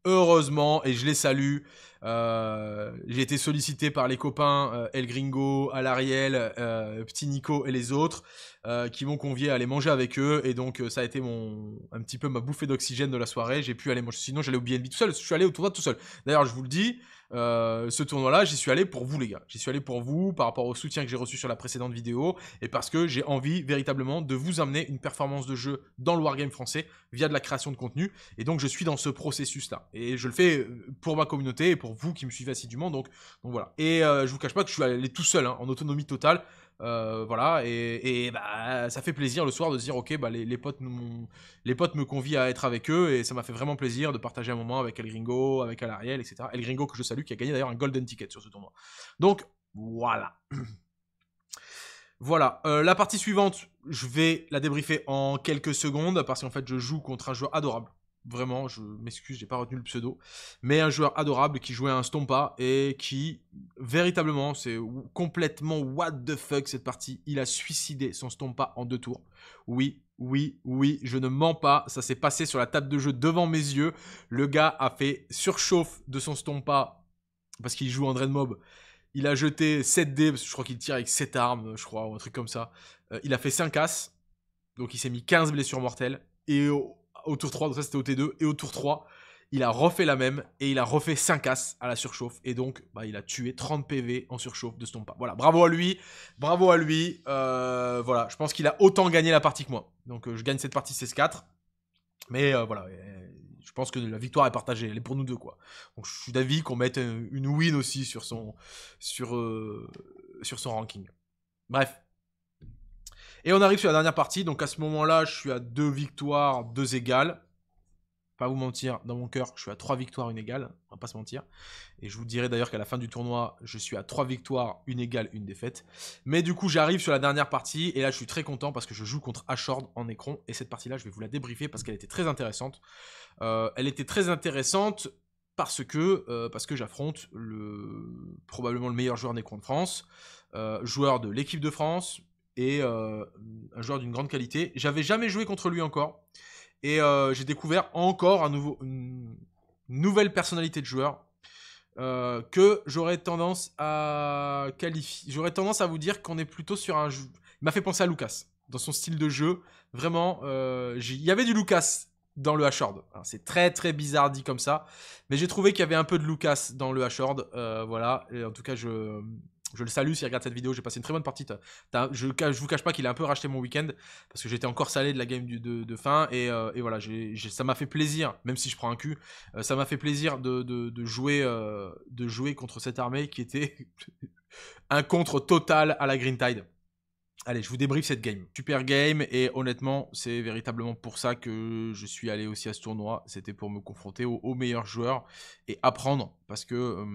heureusement, et je les salue. Euh, j'ai été sollicité par les copains euh, El Gringo, Alariel, euh, Petit Nico et les autres euh, qui m'ont convié à aller manger avec eux. Et donc, euh, ça a été mon, un petit peu ma bouffée d'oxygène de la soirée. J'ai pu aller manger. Sinon, j'allais au BNB tout seul. Je suis allé au tournoi tout seul. D'ailleurs, je vous le dis, euh, ce tournoi-là, j'y suis allé pour vous les gars. J'y suis allé pour vous par rapport au soutien que j'ai reçu sur la précédente vidéo et parce que j'ai envie véritablement de vous amener une performance de jeu dans le wargame français via de la création de contenu. Et donc je suis dans ce processus-là. Et je le fais euh, pour ma communauté et pour vous qui me suivez assidûment. Donc, donc voilà. Et euh, je vous cache pas que je suis allé tout seul, hein, en autonomie totale. Euh, voilà, et, bah, ça fait plaisir le soir de se dire, ok, bah, les, potes les potes me convient à être avec eux, et ça m'a fait vraiment plaisir de partager un moment avec El Gringo, avec Al Ariel etc. El Gringo que je salue, qui a gagné d'ailleurs un golden ticket sur ce tournoi. Donc, voilà. Voilà, euh, la partie suivante, je vais la débriefer en quelques secondes parce qu'en fait je joue contre un joueur adorable Vraiment, je m'excuse, j'ai pas retenu le pseudo. Mais un joueur adorable qui jouait un Stompa et qui, véritablement, c'est complètement what the fuck cette partie. Il a suicidé son Stompa en deux tours. Oui, oui, oui, je ne mens pas. Ça s'est passé sur la table de jeu devant mes yeux. Le gars a fait surchauffe de son Stompa parce qu'il joue en Dread Mob. Il a jeté 7 dés, je crois qu'il tire avec 7 armes, je crois, ou un truc comme ça. Euh, il a fait 5 as, donc il s'est mis 15 blessures mortelles. Et au tour 3, donc ça c'était au T2, et au tour 3, il a refait la même, et il a refait 5 as à la surchauffe, et donc bah, il a tué 30 PV en surchauffe de pas. Voilà, bravo à lui, bravo à lui, euh, voilà, je pense qu'il a autant gagné la partie que moi. Donc euh, je gagne cette partie 16-4, mais euh, voilà, je pense que la victoire est partagée, elle est pour nous deux, quoi. Donc je suis d'avis qu'on mette une win aussi sur son, sur, euh, sur son ranking. Bref, et on arrive sur la dernière partie. Donc à ce moment-là, je suis à deux victoires, deux égales. Pas vous mentir, dans mon cœur, je suis à trois victoires, une égale. On va pas se mentir. Et je vous dirai d'ailleurs qu'à la fin du tournoi, je suis à trois victoires, une égale, une défaite. Mais du coup, j'arrive sur la dernière partie. Et là, je suis très content parce que je joue contre Ashord en écran. Et cette partie-là, je vais vous la débriefer parce qu'elle était très intéressante. Euh, elle était très intéressante parce que, euh, que j'affronte le, probablement le meilleur joueur Necron de France, euh, joueur de l'équipe de France, et euh, un joueur d'une grande qualité. J'avais jamais joué contre lui encore. Et euh, j'ai découvert encore un nouveau, une nouvelle personnalité de joueur euh, que j'aurais tendance à qualifier. J'aurais tendance à vous dire qu'on est plutôt sur un jeu. Il m'a fait penser à Lucas dans son style de jeu. Vraiment, il y avait du Lucas dans le Hashord. C'est très très bizarre dit comme ça, mais j'ai trouvé qu'il y avait un peu de Lucas dans le Hashord. voilà, en tout cas, je je le salue s'il regarde cette vidéo, j'ai passé une très bonne partie. je, ne vous cache pas qu'il a un peu racheté mon week-end parce que j'étais encore salé de la game de, fin et, euh, voilà, ça m'a fait plaisir, même si je prends un cul, euh, ça m'a fait plaisir de, jouer, euh, de jouer contre cette armée qui était un contre total à la Green Tide. Allez, je vous débrief cette game. Super game et honnêtement, c'est véritablement pour ça que je suis allé aussi à ce tournoi. C'était pour me confronter aux, meilleurs joueurs et apprendre parce que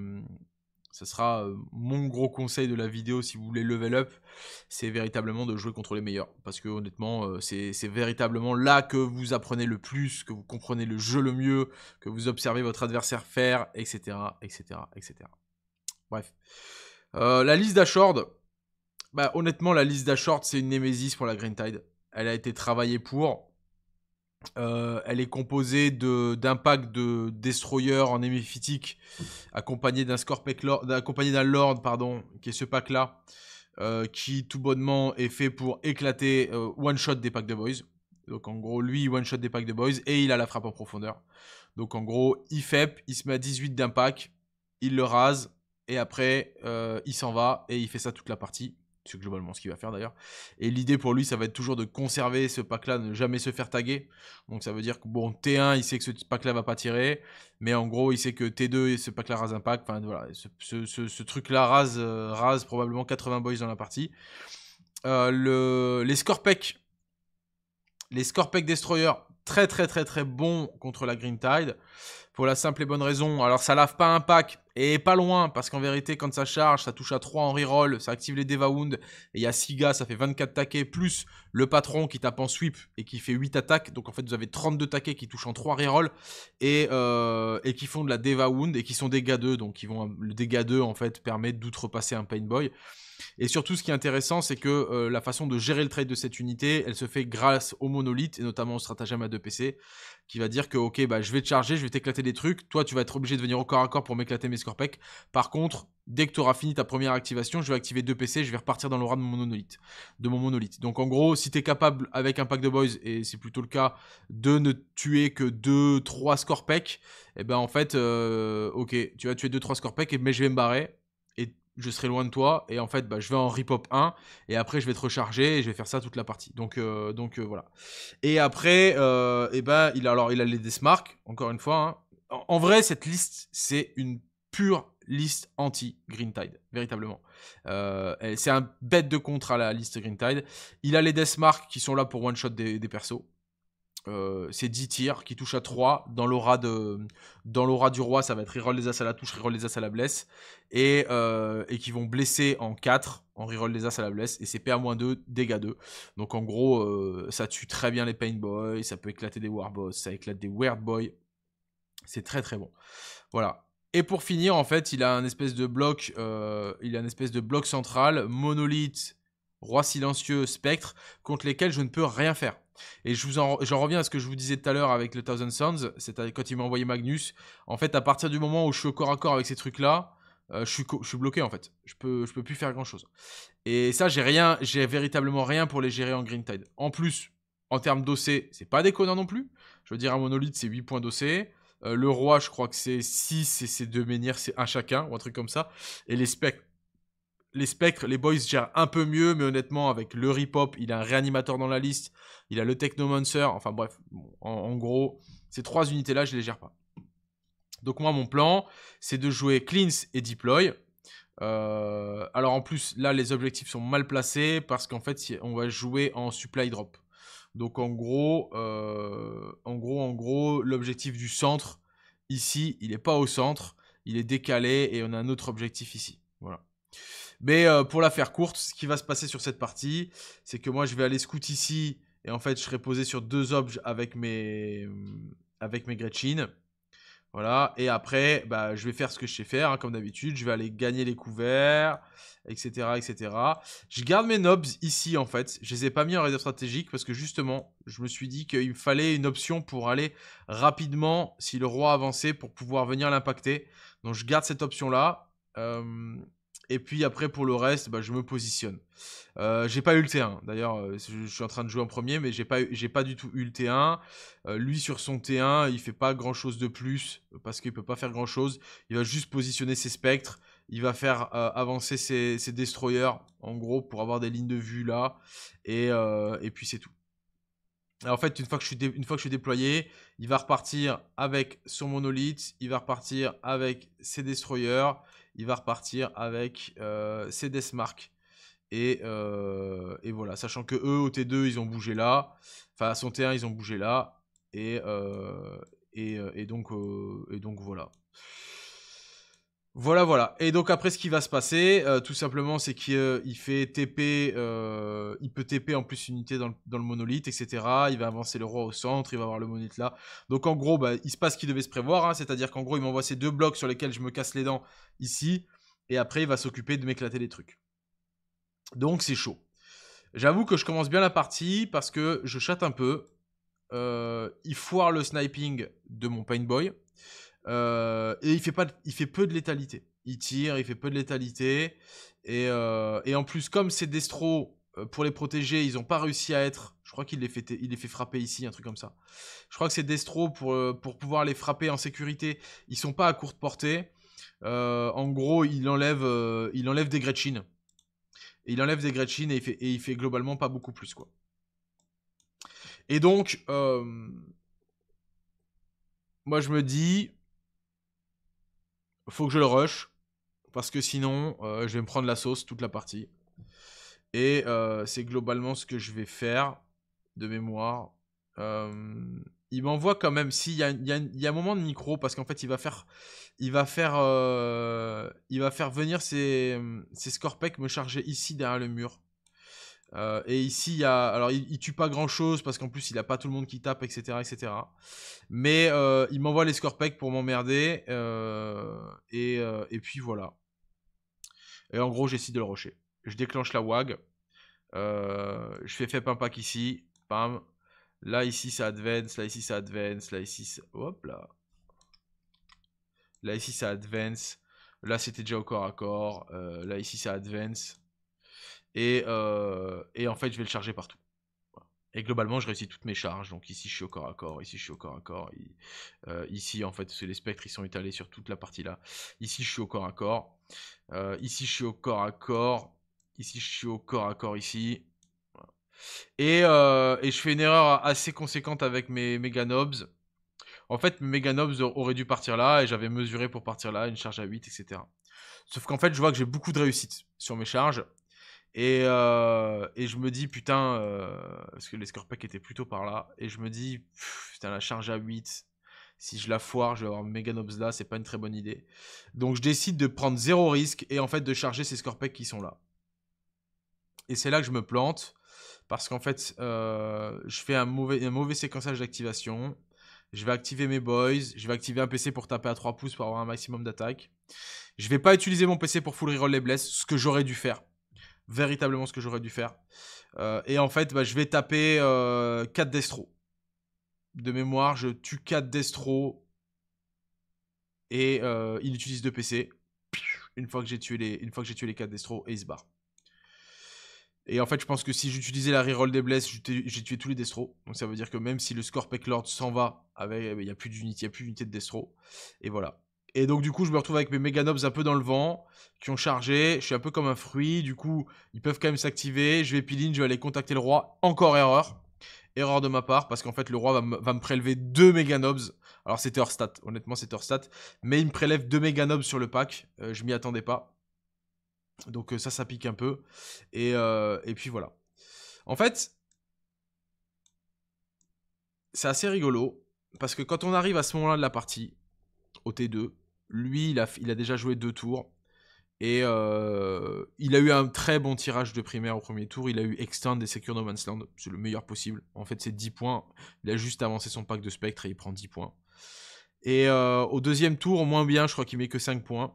ce sera euh, mon gros conseil de la vidéo si vous voulez level up, c'est véritablement de jouer contre les meilleurs. Parce que honnêtement, euh, c'est véritablement là que vous apprenez le plus, que vous comprenez le jeu le mieux, que vous observez votre adversaire faire, etc. etc., etc. Bref. Euh, la liste d'Ashord, bah, honnêtement, la liste d'Ashord, c'est une Nemesis pour la Green Tide. Elle a été travaillée pour. Euh, elle est composée d'un pack de destroyer en éméphitique accompagné d'un lord, accompagné d'un lord, pardon, qui est ce pack là, euh, qui tout bonnement est fait pour éclater euh, one shot des packs de boys. Donc en gros, lui, one shot des packs de boys et il a la frappe en profondeur. Donc en gros, il fait, il se met à 18 pack, il le rase et après il s'en va et il fait ça toute la partie c'est globalement ce qu'il va faire d'ailleurs. Et l'idée pour lui, ça va être toujours de conserver ce pack-là, ne jamais se faire taguer. Donc ça veut dire que bon, T1, il sait que ce pack-là va pas tirer, mais en gros, il sait que T2 et ce pack-là rase un pack. Enfin voilà, ce, truc-là rase, euh, rase probablement 80 boys dans la partie. Euh, le, les Scorpec, les Scorpec Destroyer, très très très très bon contre la Green Tide pour la simple et bonne raison. Alors ça lave pas un pack, et pas loin, parce qu'en vérité, quand ça charge, ça touche à 3 en reroll, ça active les Wound, et il y a 6 gars, ça fait 24 taquets, plus le patron qui tape en sweep et qui fait 8 attaques, donc en fait vous avez 32 taquets qui touchent en 3 reroll, et, euh, et qui font de la wound, et qui sont dégâts 2, donc ils vont, le dégât 2 en fait permet d'outrepasser un boy. Et surtout, ce qui est intéressant, c'est que euh, la façon de gérer le trade de cette unité, elle se fait grâce au monolithe, et notamment au stratagème à 2 PC qui va dire que ok bah je vais te charger, je vais t'éclater des trucs, toi tu vas être obligé de venir au corps à corps pour m'éclater mes scorpèques Par contre, dès que tu auras fini ta première activation, je vais activer deux PC, je vais repartir dans l'aura de mon monolithe, de mon monolithe. Donc en gros, si tu es capable avec un pack de boys et c'est plutôt le cas de ne tuer que deux, trois scorpèques et eh ben en fait euh, OK, tu vas tuer 2 3 scorpèques mais je vais me barrer je serai loin de toi et en fait bah, je vais en ripop 1 et après je vais te recharger et je vais faire ça toute la partie donc euh, donc euh, voilà et après et euh, eh ben il a alors il a les Deathmark encore une fois hein. en, vrai cette liste c'est une pure liste anti Green Tide véritablement c'est un bête de contre à la liste Green Tide il a les Deathmark qui sont là pour one shot des persos euh, c'est 10 tirs qui touchent à 3. Dans l'aura, de, dans l'aura du roi, ça va être reroll les as à la touche, reroll les as à la blesse. Et, euh, qui vont blesser en 4, en reroll les as à la blesse. Et c'est PA-2, dégâts 2. Donc en gros, euh, ça tue très bien les Pain Boys, ça peut éclater des war Warboss, ça éclate des Weird Boys. C'est très très bon. Voilà. Et pour finir, en fait, il a un espèce de bloc, il a un espèce de bloc central, monolithe Roi silencieux, spectre, contre lesquels je ne peux rien faire. Et je j'en reviens à ce que je vous disais tout à l'heure avec le Thousand Sons, c'est quand il m'a envoyé Magnus. En fait, à partir du moment où je suis au corps à corps avec ces trucs-là, euh, je, suis je suis bloqué en fait. Je peux, je peux plus faire grand-chose. Et ça, j'ai rien, j'ai véritablement rien pour les gérer en Green Tide. En plus, en termes d'OC, c'est pas connards non plus. Je veux dire, un monolithe, c'est 8 points d'OC. Euh, le roi, je crois que c'est 6 et c'est deux menhirs, c'est un chacun, ou un truc comme ça. Et les spectres, les spectres, les boys gèrent un peu mieux, mais honnêtement, avec le Ripop, il a un réanimateur dans la liste, il a le Technomancer, enfin bref, en, gros, ces trois unités-là, je les gère pas. Donc moi, mon plan, c'est de jouer Cleanse et Deploy. Euh, alors en plus, là, les objectifs sont mal placés parce qu'en fait, on va jouer en supply drop. Donc en gros, euh, en gros, en gros, l'objectif du centre, ici, il n'est pas au centre, il est décalé et on a un autre objectif ici. Voilà. Mais euh, pour la faire courte, ce qui va se passer sur cette partie, c'est que moi je vais aller scout ici et en fait je serai posé sur deux objets avec mes mm, avec mes Gretchen. Voilà, et après, bah, je vais faire ce que je sais faire, hein, comme d'habitude. Je vais aller gagner les couverts, etc., etc. Je garde mes nobs ici, en fait. Je ne les ai pas mis en réseau stratégique parce que, justement, je me suis dit qu'il me fallait une option pour aller rapidement, si le roi avançait, pour pouvoir venir l'impacter. Donc, je garde cette option-là. Euh, et puis après, pour le reste, bah, je me positionne. Euh, j'ai pas eu le T1. D'ailleurs, euh, je, suis en train de jouer en premier, mais j'ai pas, j'ai pas du tout eu le T1. Euh, lui, sur son T1, il fait pas grand chose de plus parce qu'il peut pas faire grand chose. Il va juste positionner ses spectres. Il va faire avancer ses, destroyers, en gros, pour avoir des lignes de vue là. Et, et puis c'est tout. en fait, une fois, que je suis une fois que je suis déployé, il va repartir avec son monolithe, il va repartir avec ses destroyers, il va repartir avec euh, ses Et, euh, et, voilà, sachant que eux, au T2, ils ont bougé là. Enfin, à son T1, ils ont bougé là. et, euh, et, donc, et donc voilà. Voilà, voilà. Et donc après, ce qui va se passer, euh, tout simplement, c'est qu'il euh, fait TP, euh, il peut TP en plus unité dans le, monolithe, etc. Il va avancer le roi au centre, il va avoir le monolithe là. Donc en gros, bah, il se passe ce qu'il devait se prévoir, hein. c'est-à-dire qu'en gros, il m'envoie ces deux blocs sur lesquels je me casse les dents ici, et après, il va s'occuper de m'éclater les trucs. Donc c'est chaud. J'avoue que je commence bien la partie parce que je chatte un peu. il foire le sniping de mon paintboy. boy. Euh, et il fait, pas il fait peu de létalité. Il tire, il fait peu de létalité. Et, euh, en plus, comme c'est Destro, euh, pour les protéger, ils n'ont pas réussi à être. Je crois qu'il les, fait, fait frapper ici, un truc comme ça. Je crois que c'est Destro pour, pouvoir les frapper en sécurité. Ils sont pas à courte portée. en gros, il enlève, il enlève des Gretchen. Et il enlève des Gretchen et il et il fait globalement pas beaucoup plus, quoi. Et donc, moi je me dis, faut que je le rush. Parce que sinon, euh, je vais me prendre la sauce toute la partie. Et euh, c'est globalement ce que je vais faire de mémoire. Euh, il m'envoie quand même. s'il y a, un moment de micro parce qu'en fait, il va faire, il va faire, il va faire venir ses, ses me charger ici derrière le mur. Euh, et ici, il y a, alors il, tue pas grand chose parce qu'en plus il a pas tout le monde qui tape, etc., etc. Mais euh, il m'envoie les scorpecs pour m'emmerder euh, et, puis voilà. Et en gros, j'essaie de le rocher. Je déclenche la wag. je fais fait un pack ici, pam. Là ici ça advance, là ici ça advance, là ici ça... hop là. Là ici ça advance. Là c'était déjà au corps à corps. là ici ça advance. Euh, et, en fait, je vais le charger partout. Et globalement, je réussis toutes mes charges. Donc ici, je suis au corps à corps. Ici, je suis au corps à corps. Euh, ici, en fait, les spectres, ils sont étalés sur toute la partie là. Ici, je suis au corps à corps. Euh, ici, je suis au corps à corps. Ici, je suis au corps à corps ici. Et, je fais une erreur assez conséquente avec mes méga nobs. En fait, mes méga nobs auraient dû partir là et j'avais mesuré pour partir là, une charge à 8, etc. Sauf qu'en fait, je vois que j'ai beaucoup de réussite sur mes charges. Euh, et, je me dis, putain, euh, parce que les Scorpex étaient plutôt par là, et je me dis, putain, la charge à 8, si je la foire, je vais avoir méga là, c'est pas une très bonne idée. Donc je décide de prendre zéro risque et en fait de charger ces Scorpecs qui sont là. Et c'est là que je me plante, parce qu'en fait, euh, je fais un mauvais, un mauvais séquençage d'activation. Je vais activer mes boys, je vais activer un PC pour taper à 3 pouces pour avoir un maximum d'attaque. Je vais pas utiliser mon PC pour full reroll les blesses, ce que j'aurais dû faire véritablement ce que j'aurais dû faire. Euh, et en fait, bah, je vais taper euh, 4 destro. De mémoire, je tue 4 destro. Et euh, il utilise 2 PC. Une fois que j'ai tué les, une fois que j'ai tué les 4 destro, et il se barre. Et en fait, je pense que si j'utilisais la reroll des blesses, j'ai tué tous les destro. Donc ça veut dire que même si le Scorpec Lord s'en va, il plus d'unité, il n'y a plus d'unité de destro. Et voilà. Et donc du coup, je me retrouve avec mes nobs un peu dans le vent, qui ont chargé, je suis un peu comme un fruit, du coup, ils peuvent quand même s'activer, je vais piline, je vais aller contacter le roi, encore erreur. Erreur de ma part, parce qu'en fait, le roi va, me prélever deux nobs. Alors c'était hors stat, honnêtement, c'était hors stat, mais il me prélève deux nobs sur le pack, euh, je m'y attendais pas. Donc euh, ça, ça pique un peu. Et, euh, et puis voilà. En fait, c'est assez rigolo, parce que quand on arrive à ce moment-là de la partie, au T2. Lui, il a, déjà joué deux tours. Et euh, il a eu un très bon tirage de primaire au premier tour. Il a eu Extend et Secure No Man's Land. C'est le meilleur possible. En fait, c'est 10 points. Il a juste avancé son pack de spectre et il prend 10 points. Et euh, au deuxième tour, moins bien, je crois qu'il met que 5 points.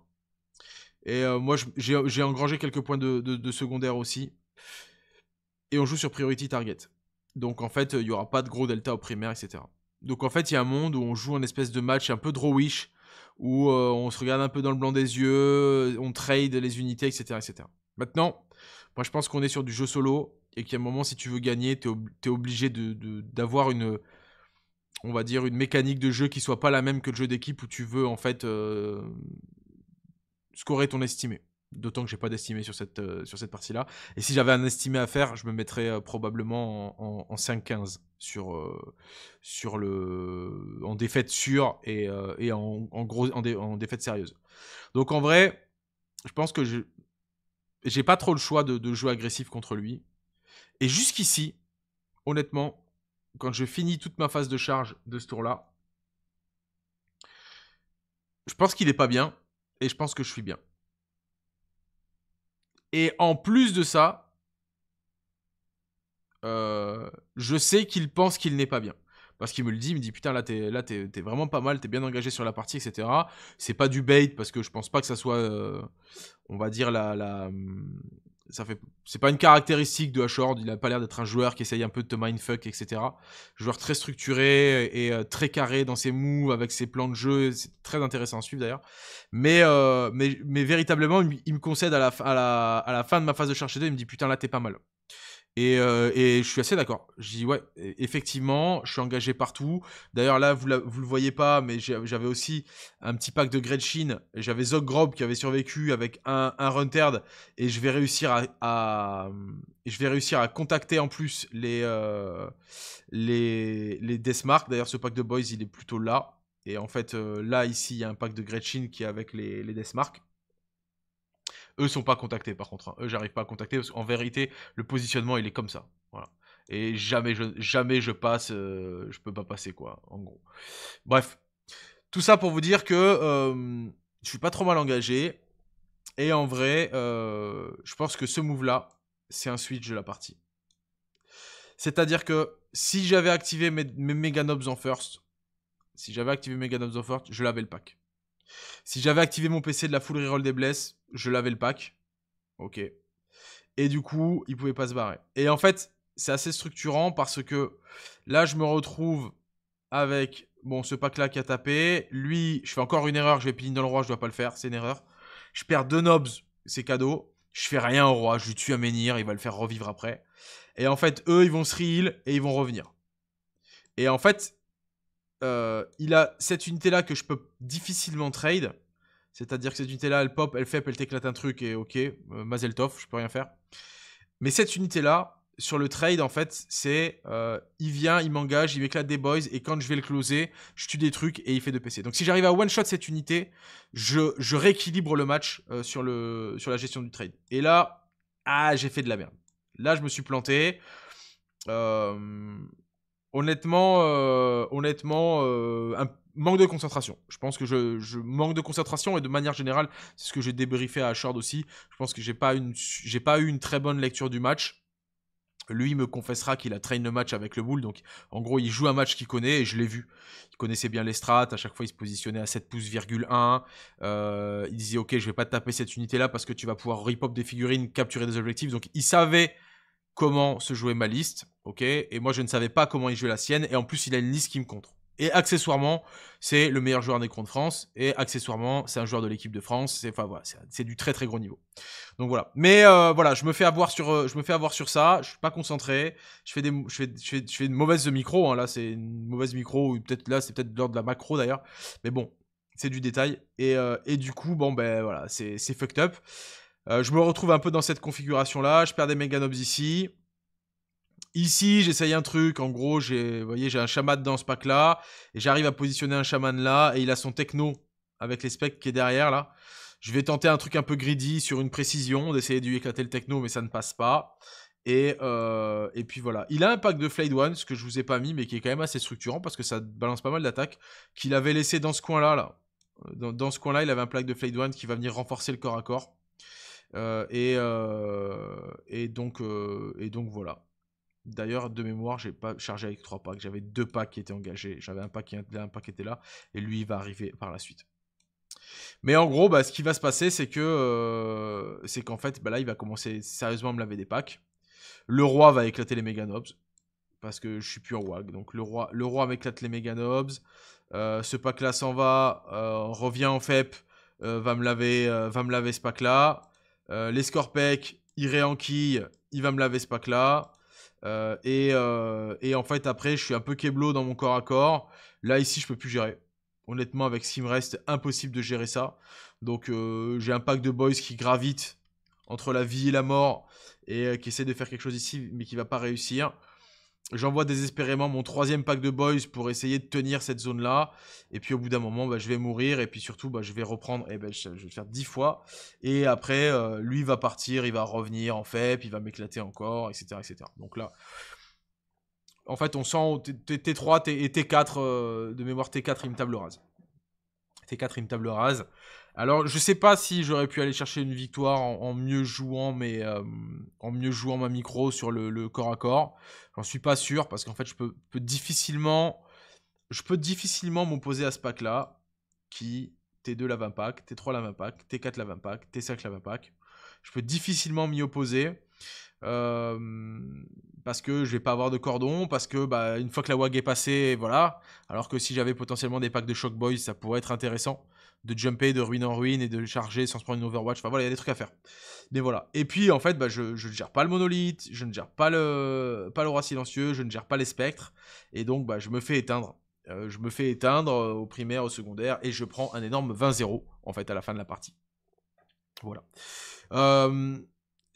Et euh, moi, j'ai engrangé quelques points de, secondaire aussi. Et on joue sur Priority Target. Donc en fait, il n'y aura pas de gros delta au primaire, etc. Donc en fait, il y a un monde où on joue un espèce de match un peu drawish où euh, on se regarde un peu dans le blanc des yeux, euh, on trade les unités, etc. etc. Maintenant, moi je pense qu'on est sur du jeu solo et qu'à un moment, si tu veux gagner, tu es, obligé d'avoir de, d'avoir une, on va dire, une mécanique de jeu qui soit pas la même que le jeu d'équipe où tu veux en fait euh, scorer ton estimé. D'autant que j'ai pas d'estimé sur cette, euh, cette partie-là. Et si j'avais un estimé à faire, je me mettrais euh, probablement en, en, 5-15 sur, euh, sur le, en défaite sûre et, en, gros, en, défaite sérieuse. Donc en vrai, je pense que je j'ai pas trop le choix de, de, jouer agressif contre lui. Et jusqu'ici, honnêtement, quand je finis toute ma phase de charge de ce tour-là, je pense qu'il est pas bien et je pense que je suis bien. Et en plus de ça, euh, je sais qu'il pense qu'il n'est pas bien. Parce qu'il me le dit, il me dit putain là t'es là vraiment pas mal, t'es bien engagé sur la partie, etc. C'est pas du bait parce que je pense pas que ça soit, euh, on va dire la, la hum, ça fait c'est pas une caractéristique de Ashord, il a pas l'air d'être un joueur qui essaye un peu de te mindfuck, etc. Joueur très structuré et euh, très carré dans ses moves, avec ses plans de jeu, c'est très intéressant à suivre d'ailleurs. Mais, euh, mais, mais, véritablement, il me concède à la, fin de ma phase de chercher 2, il me dit putain là t'es pas mal. Euh, et, je suis assez d'accord. Je dis, ouais, effectivement, je suis engagé partout. D'ailleurs, là, vous, ne le voyez pas, mais j'avais aussi un petit pack de Gretchen. J'avais Grob qui avait survécu avec un, un Et je vais réussir à, hum, je vais réussir à contacter en plus les, euh, les, les Deathmark. D'ailleurs, ce pack de Boys, il est plutôt là. Et en fait, euh, là, ici, il y a un pack de Gretchen qui est avec les, les Deathmark. Eux sont pas contactés par contre. Hein. Eux, j'arrive pas à contacter parce qu'en vérité, le positionnement il est comme ça. Voilà. Et jamais je, jamais je passe, euh, je peux pas passer quoi, en gros. Bref, tout ça pour vous dire que je euh, je suis pas trop mal engagé. Et en vrai, euh, je pense que ce move là, c'est un switch de la partie. C'est-à-dire que si j'avais activé mes, mes Meganobs en first, si j'avais activé Nobs en first, je l'avais le pack. Si j'avais activé mon PC de la full reroll des blesses, je l'avais le pack. Ok. Et du coup, il pouvait pas se barrer. Et en fait, c'est assez structurant parce que là, je me retrouve avec bon, ce pack-là qui a tapé. Lui, je fais encore une erreur. Je vais piller dans le roi. Je dois pas le faire. C'est une erreur. Je perds deux nobs. C'est cadeau. Je fais rien au roi. Je lui tue à menhir. Il va le faire revivre après. Et en fait, eux, ils vont se re et ils vont revenir. Et en fait, euh, il a cette unité-là que je peux difficilement trade. C'est-à-dire que cette unité-là, elle pop, elle fait, elle t'éclate un truc et ok, euh, Mazel Mazeltov, je peux rien faire. Mais cette unité-là, sur le trade, en fait, c'est euh, il vient, il m'engage, il m'éclate des boys, et quand je vais le closer, je tue des trucs et il fait de PC. Donc si j'arrive à one-shot cette unité, je, rééquilibre le match sur, sur la gestion du trade. Et là, ah, j'ai fait de la merde. Là, je me suis planté. Euh, Honnêtement, euh, honnêtement, euh, un manque de concentration. Je pense que je, manque de concentration et de manière générale, c'est ce que j'ai débriefé à Shard aussi. Je pense que j'ai pas une, j'ai pas eu une très bonne lecture du match. Lui me confessera qu'il a traîné le match avec le boule, donc en gros il joue un match qu'il connaît et je l'ai vu. Il connaissait bien les strats, à chaque fois il se positionnait à 7 pouces, euh, il disait ok je vais pas taper cette unité là parce que tu vas pouvoir rip des figurines, capturer des objectifs, donc il savait comment se jouait ma liste, ok Et moi, je ne savais pas comment il jouait la sienne, et en plus, il a une liste qui me contre. Et accessoirement, c'est le meilleur joueur des de France. Et accessoirement, c'est un joueur de l'équipe de France. C'est enfin, voilà, c'est du très très gros niveau. Donc voilà. Mais euh, voilà, je me fais avoir sur, euh, je me fais avoir sur ça. Je suis pas concentré. Je fais des, je fais, je une mauvaise micro. Hein, là, c'est une mauvaise micro ou peut-être là, c'est peut-être l'heure de la macro d'ailleurs. Mais bon, c'est du détail. Et, euh, et, du coup, bon ben voilà, c'est fucked up. Euh, je me retrouve un peu dans cette configuration-là. Je perds des Meganobs ici. Ici, j'essaye un truc. En gros, j'ai, vous voyez, j'ai un chaman dans ce pack-là. Et j'arrive à positionner un chaman là. Et il a son techno avec les specs qui est derrière là. Je vais tenter un truc un peu greedy sur une précision, d'essayer de lui éclater le techno, mais ça ne passe pas. Et, euh, puis voilà. Il a un pack de Flayed One, ce que je vous ai pas mis, mais qui est quand même assez structurant parce que ça balance pas mal d'attaques. Qu'il avait laissé dans ce coin-là, là. Dans, ce coin-là, il avait un pack de Flayed One qui va venir renforcer le corps à corps. Euh, et, euh, et, donc, euh, et donc voilà. D'ailleurs, de mémoire, j'ai pas chargé avec trois packs. J'avais deux packs qui étaient engagés. J'avais un pack qui était là, un était là. Et lui, il va arriver par la suite. Mais en gros, bah, ce qui va se passer, c'est que c'est qu'en fait, bah, là, il va commencer sérieusement à me laver des packs. Le roi va éclater les Nobs Parce que je suis pur wag. Donc le roi, le roi m'éclate les méga Nobs. ce pack-là s'en va, revient en FEP, va, me laver, va me laver ce pack-là. Euh, les Scorpec, il il va me laver ce pack-là. Euh, euh, et, en fait, après, je suis un peu keblo dans mon corps à corps. Là, ici, je peux plus gérer. Honnêtement, avec ce qui me reste, impossible de gérer ça. Donc, j'ai un pack de boys qui gravite entre la vie et la mort et qui essaie de faire quelque chose ici, mais qui va pas réussir. J'envoie désespérément mon troisième pack de boys pour essayer de tenir cette zone-là. Et puis au bout d'un moment, bah, je vais mourir. Et puis surtout, bah, je vais reprendre. Et eh ben je, vais le faire dix fois. Et après, euh, lui va partir, il va revenir en fait, puis il va m'éclater encore, etc., etc. Donc là, en fait, on sent T3 et T4, euh, de mémoire T4, il table rase. T4, il table rase. Alors, je sais pas si j'aurais pu aller chercher une victoire en, mieux jouant, mais euh, en mieux jouant ma micro sur le, corps à corps. J'en suis pas sûr parce qu'en fait, je peux, difficilement, je peux difficilement m'opposer à ce pack là, qui T2 la 20 pack, T3 la 20 pack, T4 la 20 pack, T5 la 20 pack. Je peux difficilement m'y opposer. Euh, parce que je vais pas avoir de cordon, parce que bah, une fois que la WAG est passée, voilà. Alors que si j'avais potentiellement des packs de Shock Boys, ça pourrait être intéressant de jumper de ruine en ruine et de charger sans se prendre une Overwatch. Enfin voilà, il y a des trucs à faire. Mais voilà. Et puis en fait, bah, je, ne gère pas le monolithe, je ne gère pas le pas le roi silencieux, je ne gère pas les spectres. Et donc bah, je me fais éteindre. Euh, je me fais éteindre euh, au primaire, au secondaire, et je prends un énorme 20-0 en fait à la fin de la partie. Voilà. Euh,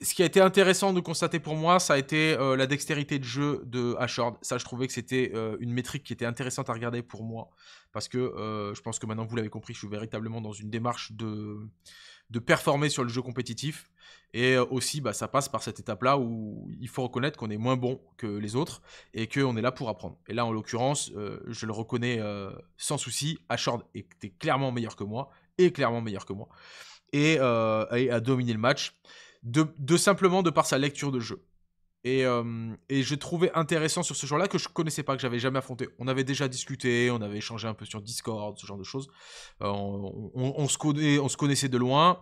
ce qui a été intéressant de constater pour moi, ça a été euh, la dextérité de jeu de Ashord. Ça, je trouvais que c'était euh, une métrique qui était intéressante à regarder pour moi. Parce que euh, je pense que maintenant, vous l'avez compris, je suis véritablement dans une démarche de, de performer sur le jeu compétitif. Et aussi, bah, ça passe par cette étape-là où il faut reconnaître qu'on est moins bon que les autres et qu'on est là pour apprendre. Et là, en l'occurrence, je le reconnais sans souci, Ashord était clairement meilleur que moi, et clairement meilleur que moi, et a dominé le match de, simplement de par sa lecture de jeu. Et, euh, et j'ai trouvé intéressant sur ce genre-là que je connaissais pas, que j'avais jamais affronté. On avait déjà discuté, on avait échangé un peu sur Discord, ce genre de choses. Euh, on, se connaissait de loin,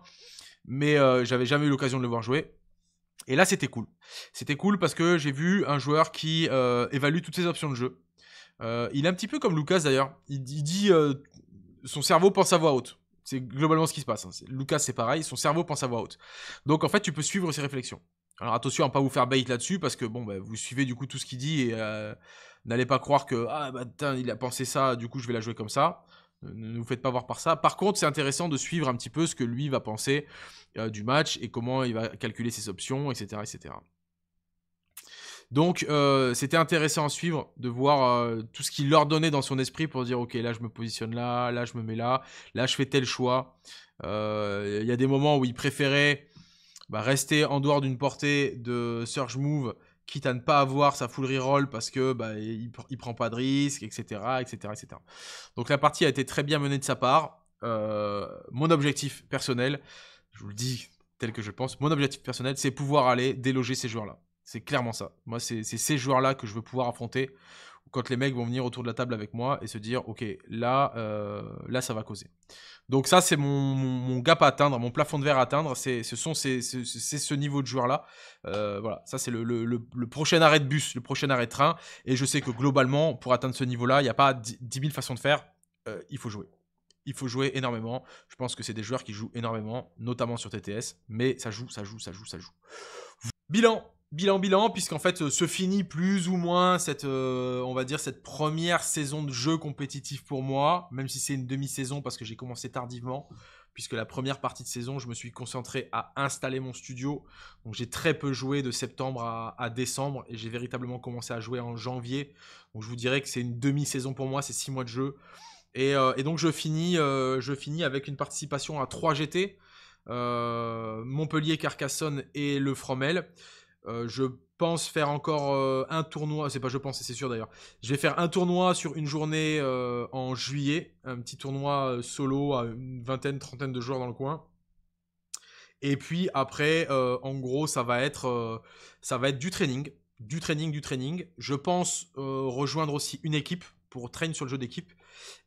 mais euh, j'avais jamais eu l'occasion de le voir jouer. Et là, c'était cool. C'était cool parce que j'ai vu un joueur qui euh, évalue toutes ses options de jeu. il est un petit peu comme Lucas d'ailleurs. Il, il dit son cerveau pense à voix haute. C'est globalement ce qui se passe. Hein. Lucas, c'est pareil, son cerveau pense à voix haute. Donc en fait, tu peux suivre ses réflexions. Alors attention à ne pas vous faire bait là-dessus, parce que bon, bah, vous suivez du coup tout ce qu'il dit et euh, n'allez pas croire que ah bah, il a pensé ça, du coup je vais la jouer comme ça. Ne vous faites pas voir par ça. Par contre, c'est intéressant de suivre un petit peu ce que lui va penser euh, du match et comment il va calculer ses options, etc. etc. Donc, euh, c'était intéressant à suivre, de voir euh, tout ce qu'il leur donnait dans son esprit pour dire, OK, là, je me positionne là, là, je me mets là, là, je fais tel choix. Euh, il y a des moments où il préférait bah, rester en dehors d'une portée de Surge Move, quitte à ne pas avoir sa full reroll parce que bah, prend pas de risque, etc., etc., etc. Donc, la partie a été très bien menée de sa part. mon objectif personnel, je vous le dis tel que je pense, mon objectif personnel, c'est pouvoir aller déloger ces joueurs-là. C'est clairement ça. Moi, c'est ces joueurs-là que je veux pouvoir affronter quand les mecs vont venir autour de la table avec moi et se dire, ok, là, euh, là ça va causer. Donc ça, c'est mon, gap à atteindre, mon plafond de verre à atteindre. C'est ce sont ces, ce niveau de joueurs là. Euh, voilà, ça c'est le, prochain arrêt de bus, le prochain arrêt de train. Et je sais que globalement, pour atteindre ce niveau-là, il n'y a pas 10 000 façons de faire. Euh, il faut jouer. Il faut jouer énormément. Je pense que c'est des joueurs qui jouent énormément, notamment sur TTS. Mais ça joue, ça joue, ça joue, ça joue. Bilan Bilan, bilan, puisqu'en fait euh, se finit plus ou moins cette, euh, on va dire, cette première saison de jeu compétitif pour moi, même si c'est une demi-saison parce que j'ai commencé tardivement, puisque la première partie de saison, je me suis concentré à installer mon studio. Donc j'ai très peu joué de septembre à, décembre et j'ai véritablement commencé à jouer en janvier. Donc je vous dirais que c'est une demi-saison pour moi, c'est six mois de jeu. Et, euh, donc je finis, je finis avec une participation à 3 GT, Montpellier, Carcassonne et le Fromel. Euh, je pense faire encore euh, un tournoi, c'est pas je pense, c'est sûr d'ailleurs. Je vais faire un tournoi sur une journée euh, en juillet, un petit tournoi solo à une vingtaine, trentaine de joueurs dans le coin. Et puis après, en gros, ça va être, ça va être du training, du training, du training. Je pense rejoindre aussi une équipe pour train sur le jeu d'équipe.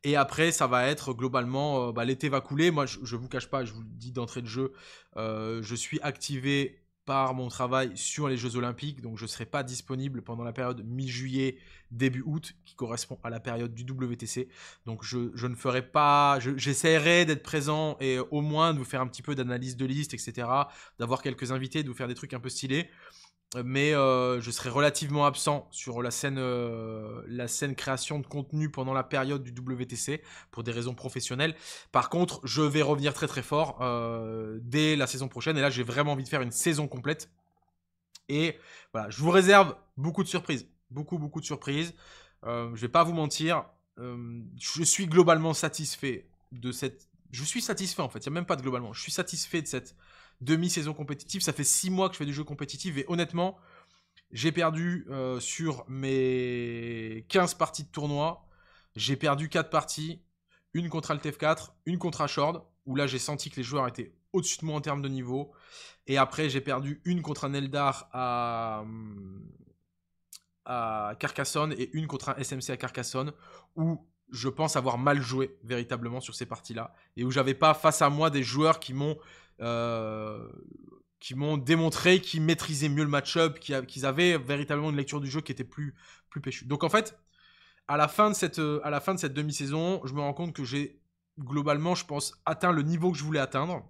Et après, ça va être globalement, bah, l'été va couler. Moi, je, ne vous cache pas, je vous le dis d'entrée de jeu, je suis activé par mon travail sur les Jeux Olympiques, donc je ne serai pas disponible pendant la période mi-juillet, début août, qui correspond à la période du WTC. Donc je, ne ferai pas, j'essaierai d'être présent et au moins de vous faire un petit peu d'analyse de liste, etc., d'avoir quelques invités, de vous faire des trucs un peu stylés mais euh, je serai relativement absent sur la scène, euh, la scène création de contenu pendant la période du WTC pour des raisons professionnelles. Par contre, je vais revenir très très fort euh, dès la saison prochaine. Et là, j'ai vraiment envie de faire une saison complète. Et voilà, je vous réserve beaucoup de surprises. Beaucoup, beaucoup de surprises. je vais pas vous mentir. je suis globalement satisfait de cette. Je suis satisfait en fait. Il n'y a même pas de globalement. Je suis satisfait de cette demi-saison compétitive. Ça fait six mois que je fais du jeu compétitif et honnêtement, j'ai perdu euh, sur mes 15 parties de tournoi. J'ai perdu 4 parties, une contre Altef4, une contre Ashord, où là j'ai senti que les joueurs étaient au-dessus de moi en termes de niveau. Et après j'ai perdu une contre un Eldar à, à Carcassonne et une contre un SMC à Carcassonne, où je pense avoir mal joué véritablement sur ces parties-là, et où j'avais pas face à moi des joueurs qui m'ont euh, qui m'ont démontré qu'ils maîtrisaient mieux le match-up, qu'ils avaient véritablement une lecture du jeu qui était plus, plus péchue. Donc en fait, à la fin de cette, euh, cette demi-saison, je me rends compte que j'ai globalement, je pense, atteint le niveau que je voulais atteindre.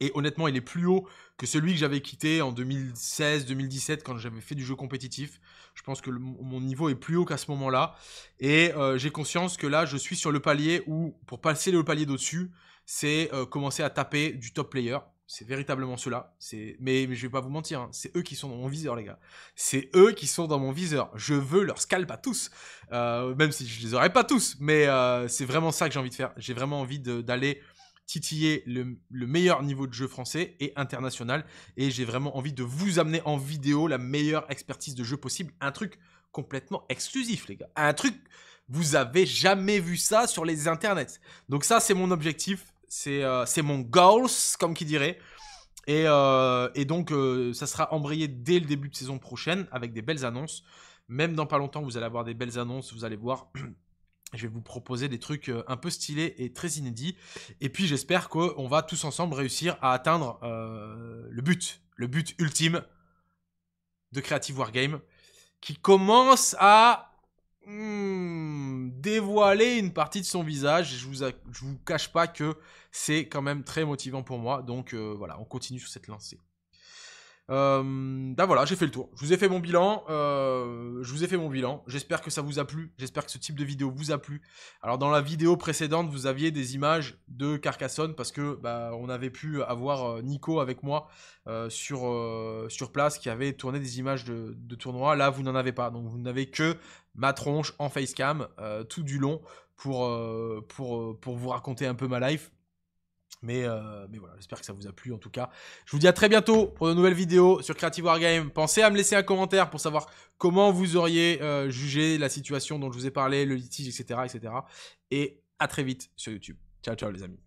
Et honnêtement, il est plus haut que celui que j'avais quitté en 2016-2017 quand j'avais fait du jeu compétitif. Je pense que mon niveau est plus haut qu'à ce moment-là. Et euh, j'ai conscience que là, je suis sur le palier où, pour passer le palier d'au-dessus, c'est euh, commencer à taper du top player. C'est véritablement cela. C'est mais, je je vais pas vous mentir, hein. c'est eux qui sont dans mon viseur, les gars. C'est eux qui sont dans mon viseur. Je veux leur scalp à tous, euh, même si je les aurais pas tous. Mais euh, c'est vraiment ça que j'ai envie de faire. J'ai vraiment envie d'aller titiller le, le, meilleur niveau de jeu français et international. Et j'ai vraiment envie de vous amener en vidéo la meilleure expertise de jeu possible. Un truc complètement exclusif, les gars. Un truc vous avez jamais vu ça sur les internets. Donc ça, c'est mon objectif. Euh, c'est mon goals, comme qui dirait. Et, euh, et donc, euh, ça sera embrayé dès le début de saison prochaine avec des belles annonces. Même dans pas longtemps, vous allez avoir des belles annonces. Vous allez voir, je vais vous proposer des trucs un peu stylés et très inédits. Et puis, j'espère qu'on va tous ensemble réussir à atteindre le but, le but ultime de Creative Wargame qui commence à Hmm, dévoiler une partie de son visage. Je vous, vous cache pas que c'est quand même très motivant pour moi. Donc euh, voilà, on continue sur cette lancée ben voilà, j'ai fait le tour. Je vous ai fait mon bilan. Euh, je vous ai fait mon bilan. J'espère que ça vous a plu. J'espère que ce type de vidéo vous a plu. Alors dans la vidéo précédente, vous aviez des images de Carcassonne parce que bah, on avait pu avoir euh, Nico avec moi sur, sur place qui avait tourné des images de, tournoi. Là, vous n'en avez pas. Donc vous n'avez que ma tronche en facecam tout du long pour, pour, pour vous raconter un peu ma life. Mais, euh, mais voilà, j'espère que ça vous a plu en tout cas. Je vous dis à très bientôt pour de nouvelles vidéos sur Creative Wargame. Pensez à me laisser un commentaire pour savoir comment vous auriez euh, jugé la situation dont je vous ai parlé, le litige, etc. etc. Et à très vite sur YouTube. Ciao, ciao les amis.